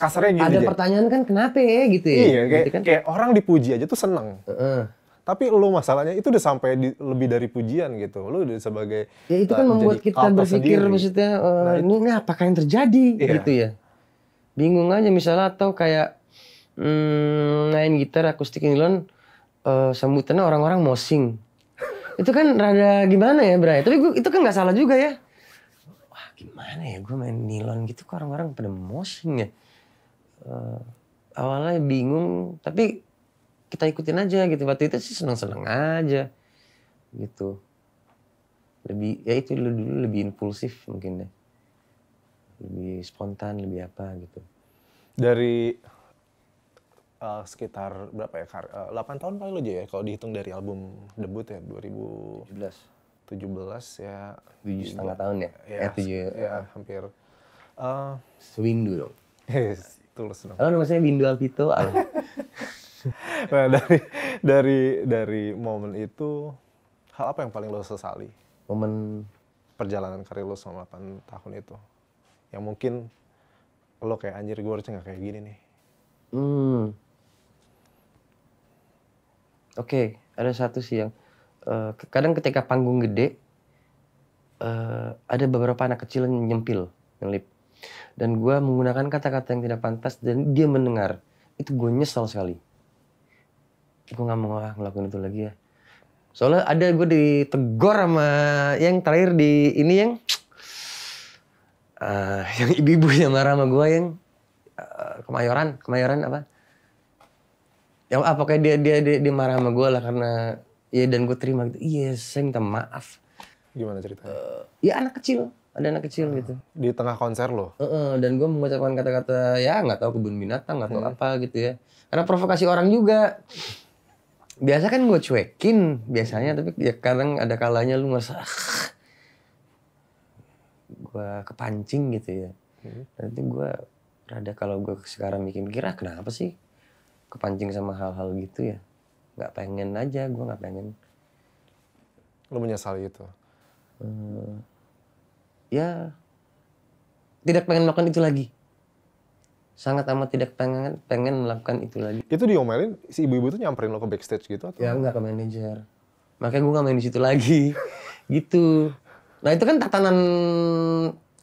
kasarnya gitu ada aja. pertanyaan kan kenapa ya gitu ya iya kayak, gitu kan? kayak orang dipuji aja tuh seneng uh -uh tapi lo masalahnya itu udah sampai di, lebih dari pujian gitu lo udah sebagai ya itu kan eh, membuat kita berpikir maksudnya uh, nah, ini, ini apakah yang terjadi iya. gitu ya bingung aja misalnya atau kayak hmm, main gitar akustik nilon uh, eh, sambutannya orang-orang mosing itu kan rada gimana ya Bray tapi gua, itu kan nggak salah juga ya wah gimana ya gue main nilon gitu kok orang-orang pada mosing ya uh, awalnya bingung tapi kita ikutin aja gitu waktu itu sih seneng seneng aja gitu lebih ya itu dulu, lebih impulsif mungkin deh ya. lebih spontan lebih apa gitu dari uh, sekitar berapa ya kar uh, eh, 8 tahun kali lo aja ya kalau dihitung dari album debut ya 2017 17 ya tujuh setengah tahun ya ya, eh, tujuh ya eh. hampir uh, dulu dong yes, tulus dong kalau namanya Windu Alpito Al nah dari dari dari momen itu hal apa yang paling lo sesali? Momen perjalanan karir lo selama 8 tahun itu, yang mungkin lo kayak anjir gue harusnya nggak kayak gini nih. Hmm. Oke, okay, ada satu sih yang uh, kadang ketika panggung gede uh, ada beberapa anak kecil yang nyempil, nyelip. Dan gue menggunakan kata-kata yang tidak pantas dan dia mendengar. Itu gue nyesal sekali gue nggak mau ah, ngelakuin itu lagi ya soalnya ada gue ditegor sama yang terakhir di ini yang uh, yang ibu-ibu yang marah sama gue yang uh, kemayoran kemayoran apa yang apa ah, kayak dia dia dia, dia marah sama gue lah karena ya dan gue terima gitu iya saya minta maaf gimana ceritanya uh, ya anak kecil ada anak kecil gitu ah, di tengah konser loh uh, uh, dan gue mengucapkan kata-kata ya nggak tahu kebun binatang nggak tahu hmm. apa gitu ya karena provokasi orang juga biasa kan gue cuekin biasanya tapi ya kadang ada kalanya lu merasa ah, gue kepancing gitu ya hmm. gue rada kalau gue sekarang bikin mikir ah, kenapa sih kepancing sama hal-hal gitu ya nggak pengen aja gue nggak pengen lu menyesal itu hmm, ya tidak pengen melakukan itu lagi sangat amat tidak pengen pengen melakukan itu lagi. Itu diomelin si ibu-ibu tuh nyamperin lo ke backstage gitu atau? Ya enggak ke manajer. Makanya gue gak main di situ lagi. gitu. Nah itu kan tatanan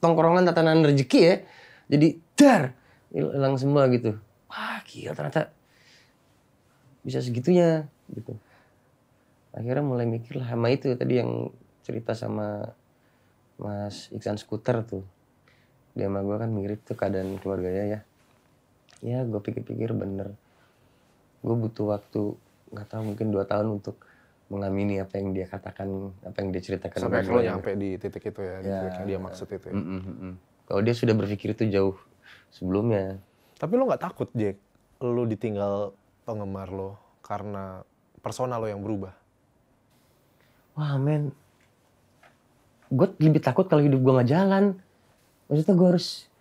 tongkrongan, tatanan rezeki ya. Jadi dar hilang semua gitu. Wah gila ternyata bisa segitunya gitu. Akhirnya mulai mikir lah sama itu tadi yang cerita sama Mas Iksan Skuter tuh. Dia sama gue kan mirip tuh keadaan keluarganya ya ya gue pikir-pikir bener gue butuh waktu nggak tahu mungkin dua tahun untuk mengamini apa yang dia katakan apa yang dia ceritakan sampai kalau nyampe di titik itu ya, ya di yang dia maksud itu ya. mm -mm, mm kalau dia sudah berpikir itu jauh sebelumnya tapi lo nggak takut Jack lo ditinggal penggemar lo karena personal lo yang berubah wah men gue lebih takut kalau hidup gue nggak jalan maksudnya gue harus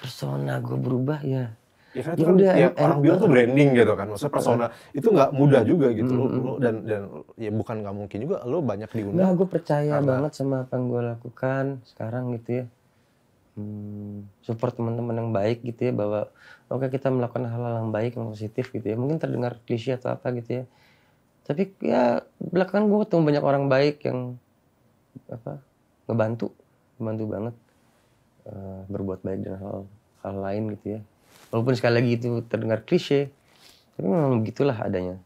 persona gue berubah ya Ya, kan ya udah, ya, orang bilang tuh branding gitu kan, maksudnya persona itu nggak mudah juga gitu mm -hmm. lo, dan dan ya bukan nggak mungkin juga lo banyak diundang. Nah, gue percaya karena... banget sama apa yang gue lakukan sekarang gitu ya. Hmm, support teman-teman yang baik gitu ya bahwa oke okay, kita melakukan hal-hal yang baik yang positif gitu ya. Mungkin terdengar klise atau apa gitu ya. Tapi ya belakangan gue ketemu banyak orang baik yang apa ngebantu, ngebantu banget Eh, berbuat baik dan hal hal lain gitu ya walaupun sekali lagi itu terdengar klise tapi memang begitulah adanya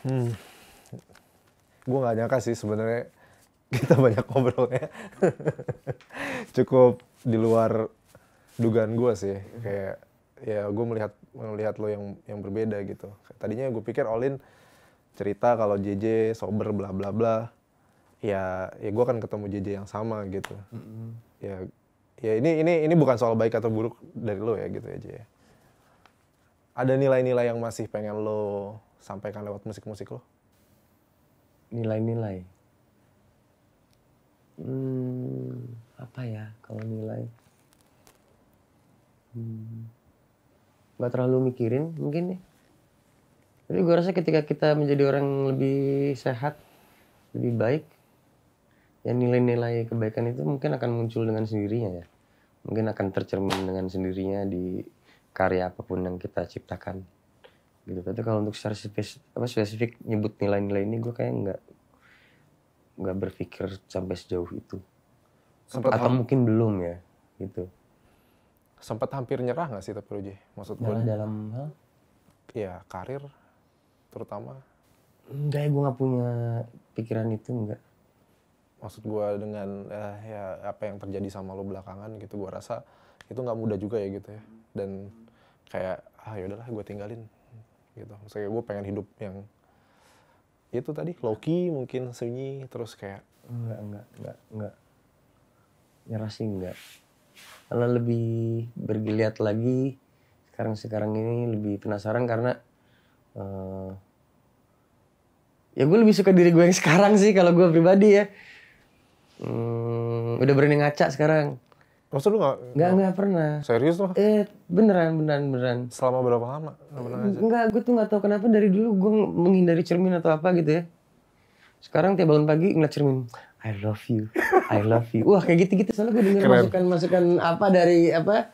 Hmm. Gue gak nyangka sih sebenarnya kita banyak ngobrolnya. Cukup di luar dugaan gue sih. Kayak ya gue melihat melihat lo yang yang berbeda gitu tadinya gue pikir Olin cerita kalau JJ sober bla bla bla ya ya gue akan ketemu JJ yang sama gitu mm -hmm. ya ya ini ini ini bukan soal baik atau buruk dari lo ya gitu aja ya, JJ ya. ada nilai-nilai yang masih pengen lo sampaikan lewat musik-musik lo nilai-nilai hmm apa ya kalau nilai hmm nggak terlalu mikirin mungkin ya tapi gue rasa ketika kita menjadi orang lebih sehat lebih baik ya nilai-nilai kebaikan itu mungkin akan muncul dengan sendirinya ya mungkin akan tercermin dengan sendirinya di karya apapun yang kita ciptakan gitu tapi kalau untuk secara spesifik, apa spesifik nyebut nilai-nilai ini gue kayak nggak nggak berpikir sampai sejauh itu Sempat atau mungkin belum ya gitu sempat hampir nyerah nggak sih tapi lu Maksud gue dalam hal? Ya karir terutama. Enggak ya gue nggak punya pikiran itu enggak. Maksud gue dengan eh, ya apa yang terjadi sama lo belakangan gitu gue rasa itu nggak mudah juga ya gitu ya dan kayak ah yaudahlah gue tinggalin gitu. Maksudnya gue pengen hidup yang itu tadi Loki mungkin sunyi terus kayak enggak enggak enggak enggak nyerah sih enggak karena lebih bergeliat lagi sekarang sekarang ini lebih penasaran karena uh, ya gue lebih suka diri gue yang sekarang sih kalau gue pribadi ya hmm, udah berani ngaca sekarang Maksud lu gak? Gak, gak pernah. Serius lo? Eh, beneran, beneran, beneran. Selama berapa lama? Enggak, gue tuh gak tau kenapa dari dulu gue menghindari cermin atau apa gitu ya. Sekarang tiap bangun pagi ngeliat cermin. I love you, I love you. Wah kayak gitu-gitu soalnya gue denger masukan-masukan apa dari apa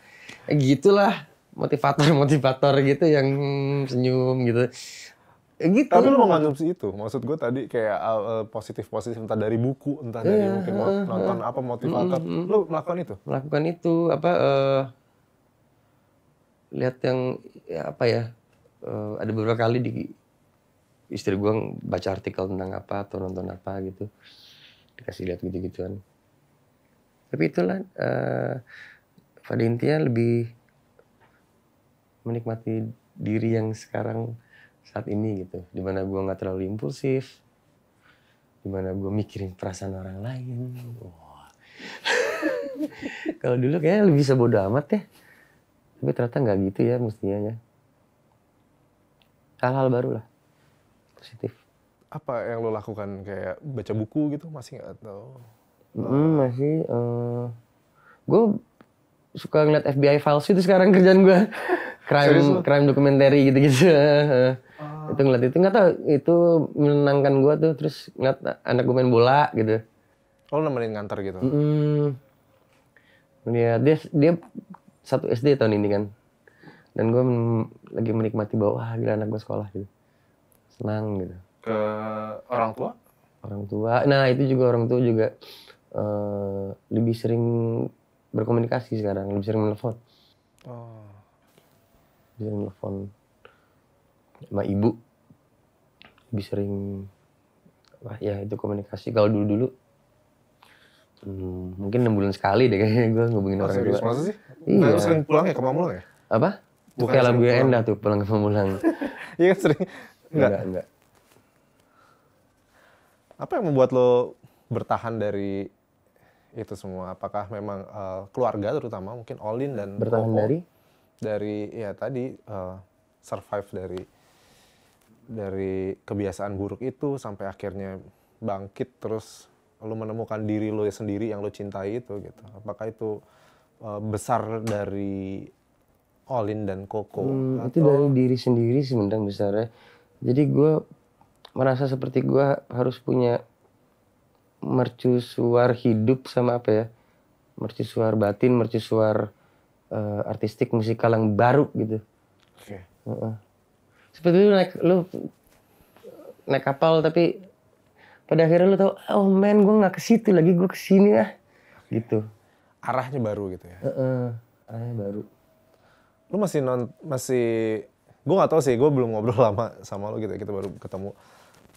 gitulah motivator-motivator gitu yang senyum gitu. Eh, gitu. Tapi lu mengonsumsi itu, maksud gue tadi kayak uh, positif-positif entah dari buku, entah yeah, dari iya, mungkin uh, nonton apa motivator, uh, uh, lu melakukan itu? Melakukan itu apa? Uh, lihat yang ya apa ya? Uh, ada beberapa kali di istri gue baca artikel tentang apa atau nonton apa gitu dikasih lihat gitu-gituan tapi itulah uh, eh, pada intinya lebih menikmati diri yang sekarang saat ini gitu dimana gue nggak terlalu impulsif dimana gue mikirin perasaan orang lain wow. kalau dulu kayaknya lebih bisa amat ya tapi ternyata nggak gitu ya mestinya ya hal-hal baru lah positif apa yang lo lakukan kayak baca buku gitu masih nggak atau hmm, masih uh, eh, gue suka ngeliat FBI files itu sekarang kerjaan gue crime Serius? crime dokumenter gitu gitu uh. Ah. itu ngeliat itu nggak tau itu menenangkan gue tuh terus ngeliat anak gue main bola gitu oh, lo nemenin ngantar gitu mm, dia dia dia satu SD tahun ini kan dan gue lagi menikmati bawah gila gitu, anak gue sekolah gitu senang gitu ke orang tua? Orang tua. Nah, itu juga orang tua juga uh, lebih sering berkomunikasi sekarang, lebih sering menelpon. Oh. Lebih sering menelpon sama ibu. Lebih sering wah ya itu komunikasi. Kalau dulu-dulu hmm, mungkin enam bulan sekali deh kayaknya gue ngubungin oh, orang tua. Masa sih? Iya. Nah, sering pulang ya ke Mamulang ya? Apa? Bukan Bukan lagu gue endah tuh pulang ke Mamulang. Iya kan sering. enggak, enggak apa yang membuat lo bertahan dari itu semua? Apakah memang uh, keluarga terutama mungkin Olin dan bertahan Oho. dari dari ya tadi uh, survive dari dari kebiasaan buruk itu sampai akhirnya bangkit terus lo menemukan diri lo sendiri yang lo cintai itu gitu. Apakah itu uh, besar dari Olin dan Koko? Hmm, atau... Itu dari diri sendiri sih besarnya. Jadi gue merasa seperti gue harus punya mercusuar hidup sama apa ya mercusuar batin mercusuar uh, artistik musikal yang baru gitu oke okay. seperti itu, naik lu naik kapal tapi pada akhirnya lu tau oh man gue nggak ke situ lagi gue ke sini ya gitu arahnya baru gitu ya uh -uh. arahnya baru lu masih non masih gue nggak tau sih gue belum ngobrol lama sama lo gitu ya, kita baru ketemu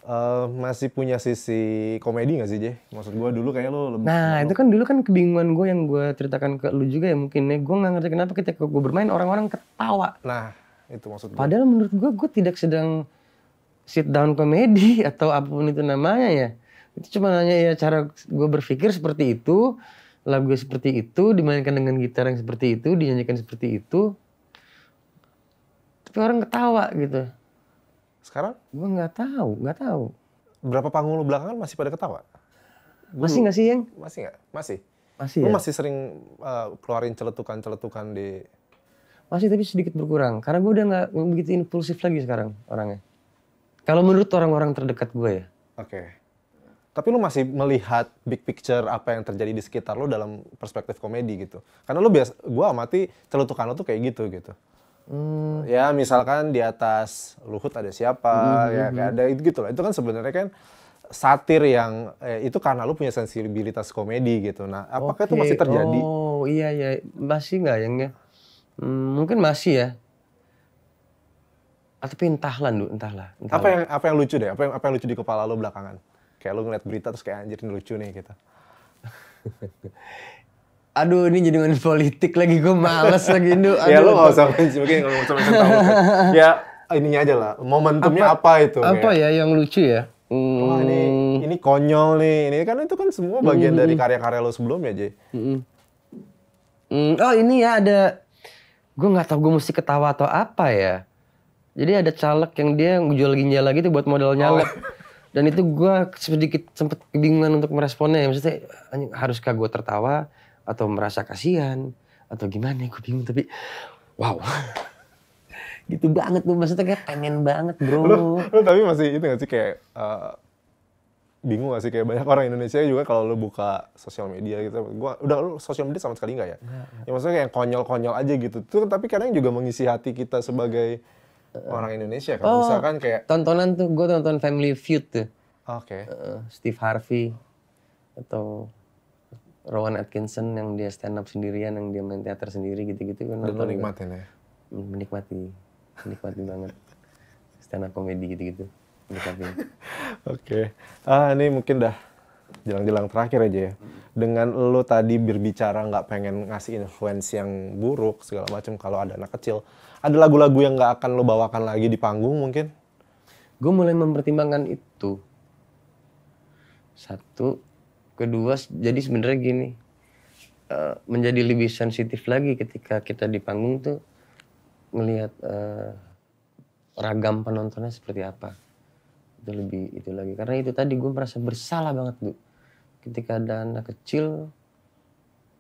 uh, masih punya sisi komedi gak sih, Jay? Maksud gue dulu kayak lo lebih... Nah, itu kan dulu kan kebingungan gue yang gue ceritakan ke lu juga ya mungkin. Ya. Gue gak ngerti kenapa ketika gue bermain orang-orang ketawa. Nah, itu maksud gue. Padahal menurut gue, gue tidak sedang sit down komedi atau apapun itu namanya ya. Itu cuma hanya ya cara gue berpikir seperti itu. Lagu seperti itu, dimainkan dengan gitar yang seperti itu, dinyanyikan seperti itu. Tapi orang ketawa gitu sekarang? Gue nggak tahu, nggak tahu. Berapa panggung lu belakangan masih pada ketawa? Dulu. masih nggak sih yang? Masih nggak? Masih. Masih. Lu ya? masih sering uh, keluarin celetukan-celetukan di. Masih tapi sedikit berkurang karena gue udah nggak begitu impulsif lagi sekarang orangnya. Kalau menurut orang-orang terdekat gue ya. Oke. Okay. Tapi lu masih melihat big picture apa yang terjadi di sekitar lu dalam perspektif komedi gitu. Karena lu biasa, gue amati celutukan lu tuh kayak gitu gitu. Hmm. Ya misalkan di atas Luhut ada siapa, hmm, hmm ya hmm, kayak hmm. ada itu gitu lah. Itu kan sebenarnya kan satir yang eh, itu karena lu punya sensibilitas komedi gitu. Nah, apakah okay. itu masih terjadi? Oh iya iya masih nggak yang ya? Hmm, mungkin masih ya. Ah, tapi entahlah, lu entahlah, entahlah. Apa yang apa yang lucu deh? Apa yang apa yang lucu di kepala lu belakangan? Kayak lu ngeliat berita terus kayak anjir ini lucu nih gitu. Aduh ini jadi ngomongin politik lagi gue males lagi ya, Aduh, ya lu gak usah mungkin ngomong sama tahu. Ya ininya aja lah. Momentumnya apa, apa itu? Apa kayak? ya yang lucu ya? Hmm. Wah ini ini konyol nih. Ini kan itu kan semua hmm, bagian hmm. dari hmm. karya-karya lo sebelumnya, Jay. Hmm. Hmm. Oh ini ya ada gue gak tau gue mesti ketawa atau apa ya. Jadi ada caleg yang dia jual ginjal lagi tuh buat modal oh. nyalek. Oh. Dan itu gue sedikit sempet kebingungan untuk meresponnya. Ya. Maksudnya haruskah gue tertawa? atau merasa kasihan atau gimana gue bingung tapi wow gitu banget tuh maksudnya kayak pengen banget bro lu, lu tapi masih itu gak sih kayak uh, bingung gak sih kayak banyak orang Indonesia juga kalau lu buka sosial media gitu gua udah lu sosial media sama sekali gak ya? gak, gak. ya maksudnya kayak konyol-konyol aja gitu tuh tapi kadang juga mengisi hati kita sebagai uh, orang Indonesia kan oh, misalkan kayak tontonan tuh gue tonton Family Feud tuh oke okay. uh, eh, Steve Harvey atau Rowan Atkinson yang dia stand up sendirian, yang dia main teater sendiri gitu-gitu kan. Dan menikmatin ya? Hmm, menikmati, menikmati banget. Stand up komedi gitu-gitu. Oke, okay. ah ini mungkin dah jelang-jelang terakhir aja ya. Dengan lo tadi berbicara nggak pengen ngasih influence yang buruk segala macam kalau ada anak kecil, ada lagu-lagu yang nggak akan lo bawakan lagi di panggung mungkin? Gue mulai mempertimbangkan itu. Satu, kedua jadi sebenarnya gini uh, menjadi lebih sensitif lagi ketika kita di panggung tuh melihat uh, eh, ragam penontonnya seperti apa itu lebih itu lagi karena itu tadi gue merasa bersalah banget tuh ketika ada anak kecil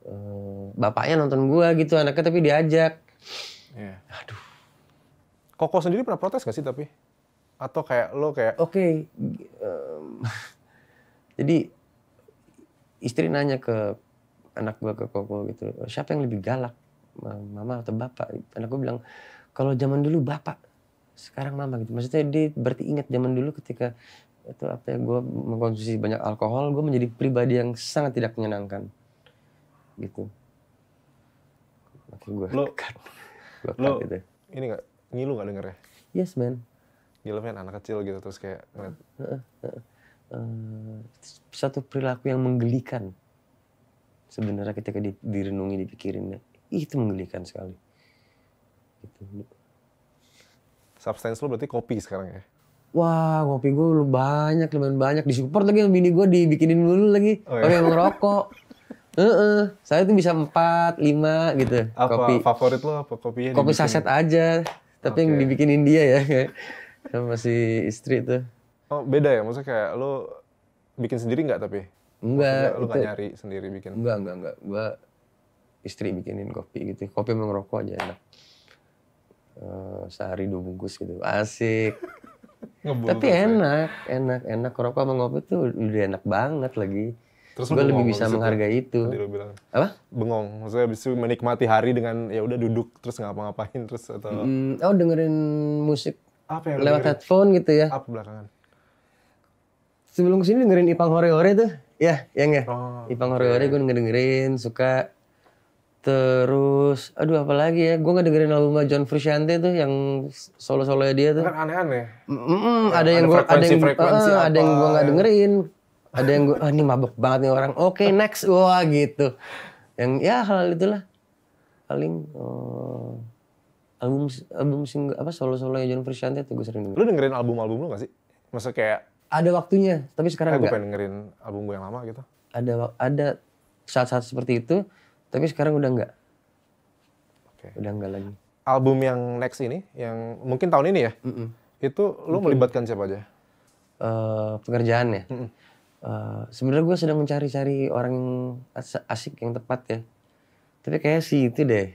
uh, bapaknya nonton gue gitu anaknya tapi diajak yeah. aduh Koko sendiri pernah protes gak sih tapi atau kayak lo kayak oke okay. um, jadi istri nanya ke anak gue ke koko gitu siapa yang lebih galak mama atau bapak anak gue bilang kalau zaman dulu bapak sekarang mama gitu maksudnya dia berarti ingat zaman dulu ketika itu apa ya gue mengkonsumsi banyak alkohol gue menjadi pribadi yang sangat tidak menyenangkan gitu aku gue lo cut. gue cut lo, gitu. ini gak ngilu gak ya yes man gila men anak kecil gitu terus kayak uh, satu perilaku yang menggelikan sebenarnya ketika di, direnungi dipikirin ya, itu menggelikan sekali gitu. substance lo berarti kopi sekarang ya wah kopi gue lu banyak lumayan banyak Di support lagi yang bini gue dibikinin dulu lagi oh, iya. kalau rokok Heeh, uh -uh. saya tuh bisa empat, lima gitu. Apa kopi. favorit lo apa kopinya? Kopi dibikin? saset aja, tapi okay. yang dibikinin dia ya, sama si istri tuh. Oh beda ya, maksudnya kayak lo bikin sendiri nggak tapi? Enggak. Lo gak nyari sendiri bikin? Enggak, enggak, enggak. Gue istri bikinin kopi gitu. Kopi emang rokok aja enak. Uh, sehari dua bungkus gitu. Asik. Ngebul Tapi enak, enak, enak. Rokok sama kopi tuh udah enak banget lagi. Terus gue lebih bisa menghargai itu. itu. Bilang, Apa? Bengong. Maksudnya bisa menikmati hari dengan ya udah duduk terus ngapa-ngapain terus atau mm, oh dengerin musik apa ya, lewat headphone gitu ya. Apa belakangan? sebelum kesini dengerin Ipang Hore Hore tuh. Ya, yang ya. Oh, Ipang Hore Hore gue dengerin, suka. Terus, aduh apa lagi ya? Gue nggak dengerin albumnya John Frusciante tuh yang solo-solo dia tuh. Kan aneh-aneh. Mm -mm, ada, ada yang gue, ada yang, uh, ada yang gue nggak dengerin. Ada yang gue, ah, ini mabok banget nih orang. Oke okay, next, wah gitu. Yang ya hal itulah. Paling oh, album album single apa solo-solo John Frusciante tuh gue sering denger. Lu dengerin album-album lu gak sih? Masa kayak ada waktunya, tapi sekarang eh, enggak. pengen dengerin album gue yang lama gitu. Ada ada saat-saat seperti itu, tapi sekarang udah enggak. Okay. Udah enggak lagi. Album yang next ini, yang mungkin tahun ini ya, mm -mm. itu lo mungkin. melibatkan siapa aja? Uh, pekerjaan ya. Mm -mm. Uh, Sebenarnya gue sedang mencari-cari orang as asik yang tepat ya. Tapi kayak si itu deh,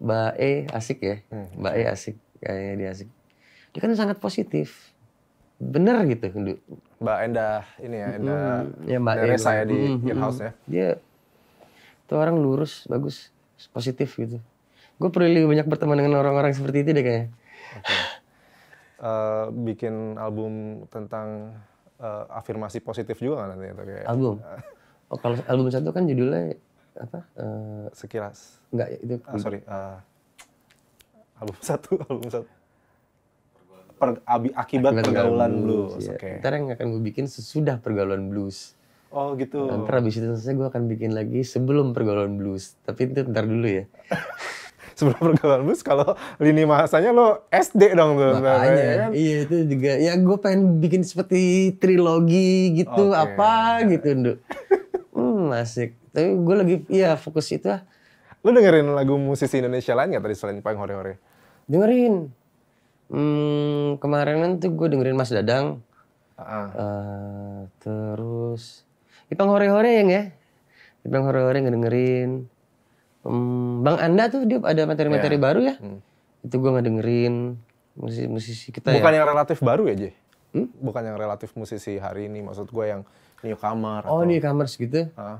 Mbak E asik ya, hmm. Mbak E asik kayaknya dia asik. Dia kan sangat positif bener gitu Mbak Endah ini ya Endah mm, ya Mbak Endah saya di mm, mm-hmm. in house ya dia itu orang lurus bagus positif gitu gue perlu banyak berteman dengan orang-orang seperti itu deh kayaknya okay. uh, eh, bikin album tentang uh, afirmasi positif juga kan nanti atau kayak album oh kalau album satu kan judulnya apa uh, sekilas enggak ya, itu ah, sorry uh, album satu album satu per, akibat, akibat pergaulan blues. blues. Ya. Okay. Ntar yang akan gue bikin sesudah pergaulan blues. Oh gitu. Ntar abis itu selesai gue akan bikin lagi sebelum pergaulan blues. Tapi itu ntar dulu ya. sebelum pergaulan blues kalau lini masanya lo SD dong tuh. Makanya, iya, kan? iya itu juga. Ya gue pengen bikin seperti trilogi gitu okay. apa gitu Nduk. hmm asik. Tapi gue lagi ya fokus itu lah. Lo dengerin lagu musisi Indonesia lain gak tadi selain Pang Hore Hore? Dengerin. Hmm, kemarin tuh gue dengerin Mas Dadang. Uh -uh. terus Ipang Hore Hore yang ya. Ipang Hore Hore ngedengerin. Um, Bang Anda tuh dia ada materi-materi yeah. baru ya. Hmm. Itu gue ngedengerin musisi-musisi kita Bukan ya. yang relatif baru ya, Jeh? Hmm? Bukan yang relatif musisi hari ini. Maksud gue yang newcomer. Oh, atau... newcomer gitu. Uh.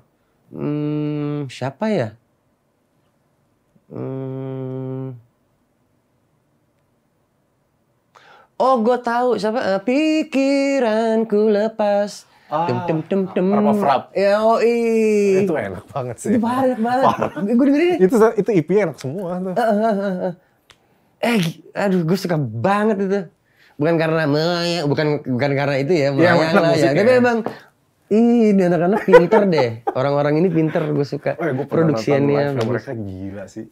Hmm, siapa ya? Hmm, Oh, gue tahu siapa? Uh, pikiranku lepas. Ah, dem dem dem dem. Rap Ya, oh, Itu enak banget sih. Itu parah banget. gue dengerin. itu itu IP e enak semua tuh. Uh, uh, uh, uh. Eh, eh, eh aduh, gue suka banget itu. Bukan karena maya, bukan bukan karena itu ya, iya, maya ya, lah ya. Tapi ya. emang Ih, ini anak-anak pinter deh. Orang-orang ini pinter, gue suka. Oh, ya, gue produksiannya. Mereka gila sih.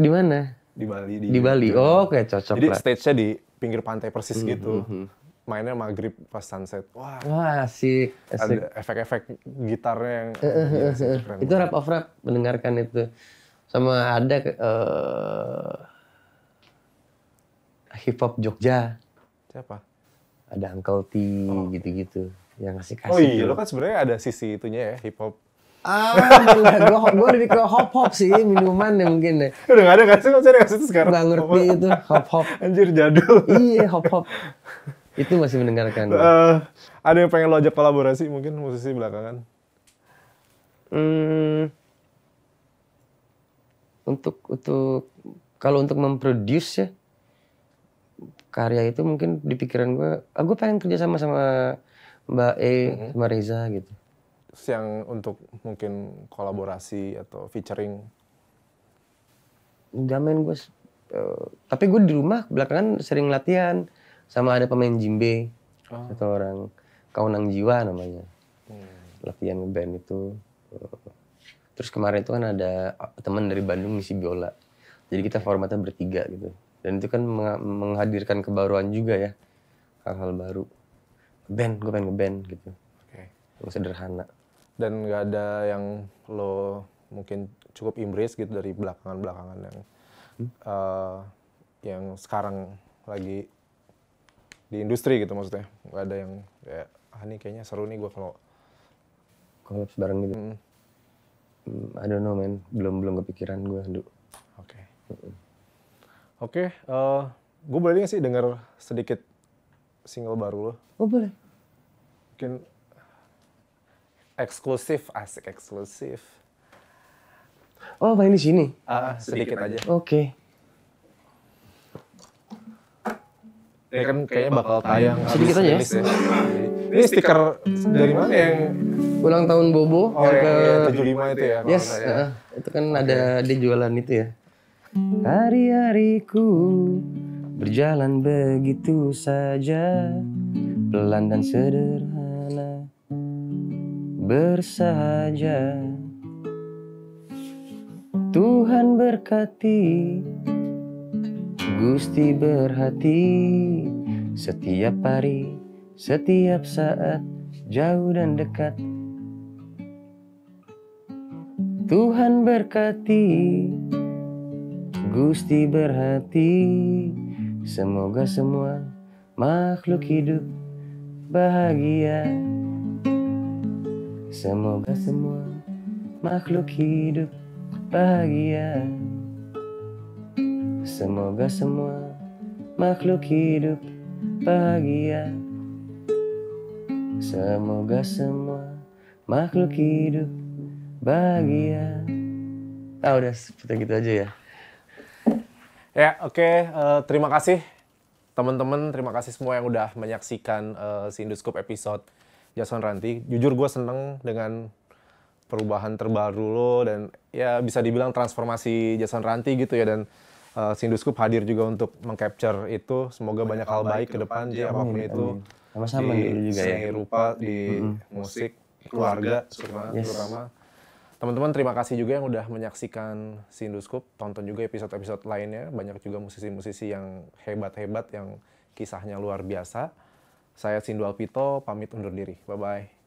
Di mana? di Bali di, di Bali. Oh, oke okay, cocok Jadi stage-nya di pinggir pantai persis mm -hmm. gitu. Hmm, hmm. Mainnya maghrib pas sunset. Wah. Wah, asik. asik. Ada efek-efek gitarnya yang uh, uh, uh, uh, uh. Itu rap of rap mendengarkan itu. Sama ada uh, hip hop Jogja. Siapa? Ada Uncle T oh. gitu-gitu oh. yang ngasih kasih. Oh iya, lo kan sebenarnya ada sisi itunya ya hip hop Ah, gue gue lebih ke hop hop sih minuman ya mungkin deh. Ya. Udah gak ada kan sih maksudnya kasih itu sekarang. Gak ngerti itu hop hop. Anjir jadul. Iya hop hop. Itu masih mendengarkan. Uh, ada yang pengen lo ajak kolaborasi mungkin musisi belakangan? Hmm, untuk untuk kalau untuk memproduce ya karya itu mungkin di pikiran gue, ah, pengen kerja sama sama Mbak E, mm -hmm. Reza gitu siang untuk mungkin kolaborasi atau featuring? Jamin gue, uh, tapi gue di rumah belakangan sering latihan sama ada pemain jimbe, oh. atau orang Kaunang Jiwa namanya, hmm. latihan band itu. Eh, terus kemarin itu kan ada teman dari Bandung ngisi biola, jadi kita formatnya bertiga gitu, dan itu kan menghadirkan kebaruan juga ya, hal-hal baru. Band, gue pengen ngeband gitu, okay. yang sederhana dan nggak ada yang lo mungkin cukup embrace gitu dari belakangan-belakangan yang hmm? uh, yang sekarang lagi di industri gitu maksudnya nggak ada yang kayak ah ini kayaknya seru nih gue kalau kalau bareng gitu hmm. hmm. I don't know man belum belum kepikiran gue dulu oke hmm. oke eh, gue boleh nggak sih denger sedikit single baru lo oh boleh mungkin eksklusif, asik eksklusif. Oh, main di sini? Uh, sedikit, sedikit aja. aja. Oke. Okay. Ini kan kayaknya bakal tayang. Sedikit aja ya. ya. Ini stiker dari mana yang ulang tahun Bobo oh, yang iya, ke iya, tujuh lima itu ya. Yes, uh, itu kan okay. ada di jualan itu ya. Hari-hariku berjalan begitu saja pelan dan sederhana bersahaja Tuhan berkati Gusti berhati Setiap hari, setiap saat Jauh dan dekat Tuhan berkati Gusti berhati Semoga semua makhluk hidup bahagia. Semoga semua makhluk hidup bahagia Semoga semua makhluk hidup bahagia Semoga semua makhluk hidup bahagia Ah udah seperti gitu aja ya Ya oke okay. uh, eh, terima kasih teman-teman terima kasih semua yang udah menyaksikan uh, eh, si Induscope episode Jason Ranti. Jujur gue seneng dengan perubahan terbaru lo dan ya bisa dibilang transformasi Jason Ranti gitu ya dan uh, eh, Sinduskup hadir juga untuk mengcapture itu. Semoga banyak, banyak hal baik ke depan ya apapun itu. Sama-sama di juga seni ya. rupa, di mm-hmm. musik, keluarga, terutama. Yes. Teman-teman terima kasih juga yang udah menyaksikan Sinduskup. Tonton juga episode-episode lainnya. Banyak juga musisi-musisi yang hebat-hebat yang kisahnya luar biasa. Saya Sindu Alpito, pamit undur diri. Bye-bye.